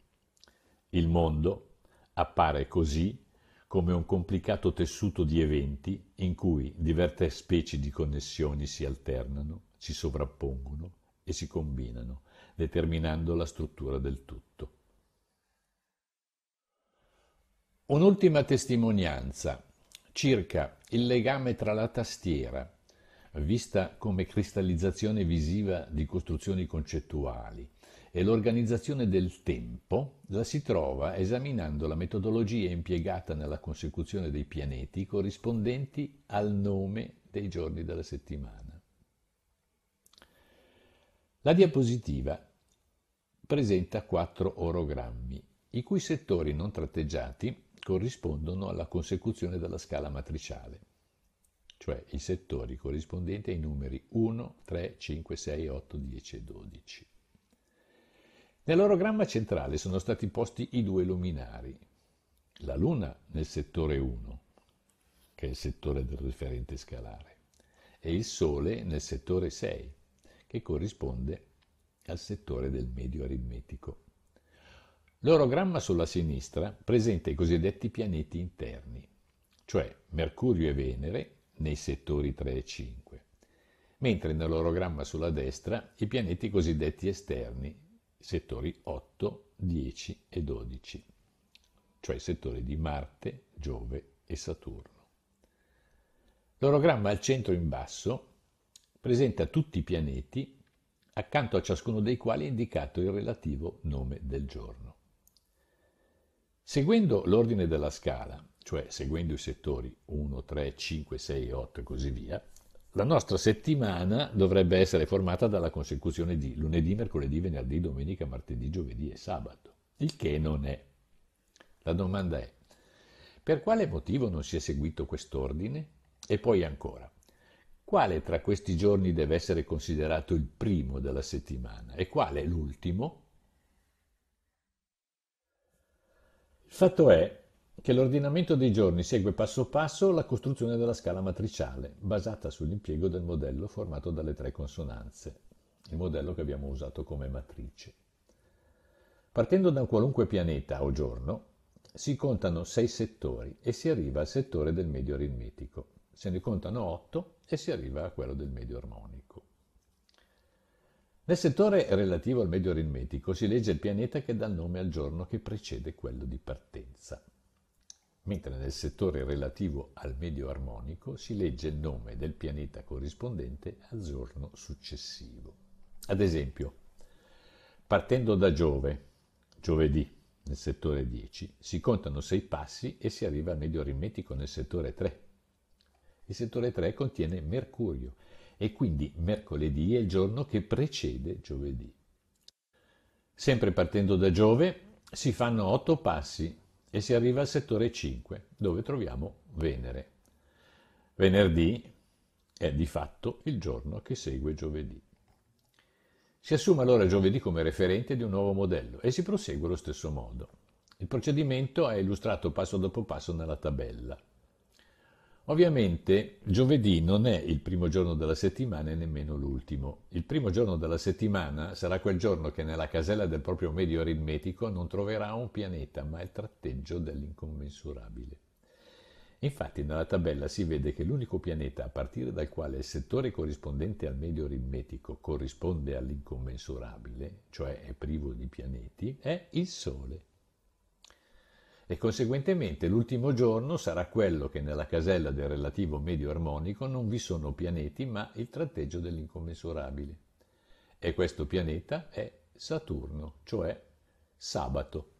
Il mondo appare così come un complicato tessuto di eventi in cui diverse specie di connessioni si alternano, si sovrappongono e si combinano, determinando la struttura del tutto. Un'ultima testimonianza circa il legame tra la tastiera, vista come cristallizzazione visiva di costruzioni concettuali, e l'organizzazione del tempo la si trova esaminando la metodologia impiegata nella consecuzione dei pianeti corrispondenti al nome dei giorni della settimana. La diapositiva presenta quattro orogrammi, i cui settori non tratteggiati corrispondono alla consecuzione della scala matriciale, cioè i settori corrispondenti ai numeri 1, 3, 5, 6, 8, 10 e 12. Nell'orogramma centrale sono stati posti i due luminari, la Luna nel settore 1, che è il settore del referente scalare, e il Sole nel settore 6, che corrisponde al settore del medio aritmetico. L'orogramma sulla sinistra presenta i cosiddetti pianeti interni, cioè Mercurio e Venere nei settori 3 e 5, mentre nell'orogramma sulla destra i pianeti cosiddetti esterni, settori 8, 10 e 12, cioè i settori di Marte, Giove e Saturno. L'orogramma al centro in basso presenta tutti i pianeti, accanto a ciascuno dei quali è indicato il relativo nome del giorno. Seguendo l'ordine della scala, cioè seguendo i settori 1, 3, 5, 6, 8 e così via, la nostra settimana dovrebbe essere formata dalla consecuzione di lunedì, mercoledì, venerdì, domenica, martedì, giovedì e sabato, il che non è. La domanda è, per quale motivo non si è seguito quest'ordine? E poi ancora, quale tra questi giorni deve essere considerato il primo della settimana e quale l'ultimo? Il fatto è che l'ordinamento dei giorni segue passo passo la costruzione della scala matriciale, basata sull'impiego del modello formato dalle tre consonanze, il modello che abbiamo usato come matrice. Partendo da un qualunque pianeta o giorno, si contano sei settori e si arriva al settore del medio aritmetico. Se ne contano otto e si arriva a quello del medio armonico. Nel settore relativo al medio aritmetico si legge il pianeta che dà il nome al giorno che precede quello di partenza mentre nel settore relativo al medio armonico si legge il nome del pianeta corrispondente al giorno successivo. Ad esempio, partendo da Giove, giovedì, nel settore 10, si contano sei passi e si arriva al medio aritmetico nel settore 3. Il settore 3 contiene Mercurio e quindi mercoledì è il giorno che precede giovedì. Sempre partendo da Giove si fanno otto passi e si arriva al settore 5, dove troviamo Venere. Venerdì è di fatto il giorno che segue giovedì. Si assume allora giovedì come referente di un nuovo modello e si prosegue allo stesso modo. Il procedimento è illustrato passo dopo passo nella tabella. Ovviamente giovedì non è il primo giorno della settimana e nemmeno l'ultimo. Il primo giorno della settimana sarà quel giorno che nella casella del proprio medio aritmetico non troverà un pianeta, ma il tratteggio dell'incommensurabile. Infatti nella tabella si vede che l'unico pianeta a partire dal quale il settore corrispondente al medio aritmetico corrisponde all'incommensurabile, cioè è privo di pianeti, è il Sole e conseguentemente l'ultimo giorno sarà quello che nella casella del relativo medio armonico non vi sono pianeti ma il tratteggio dell'incommensurabile. E questo pianeta è Saturno, cioè sabato.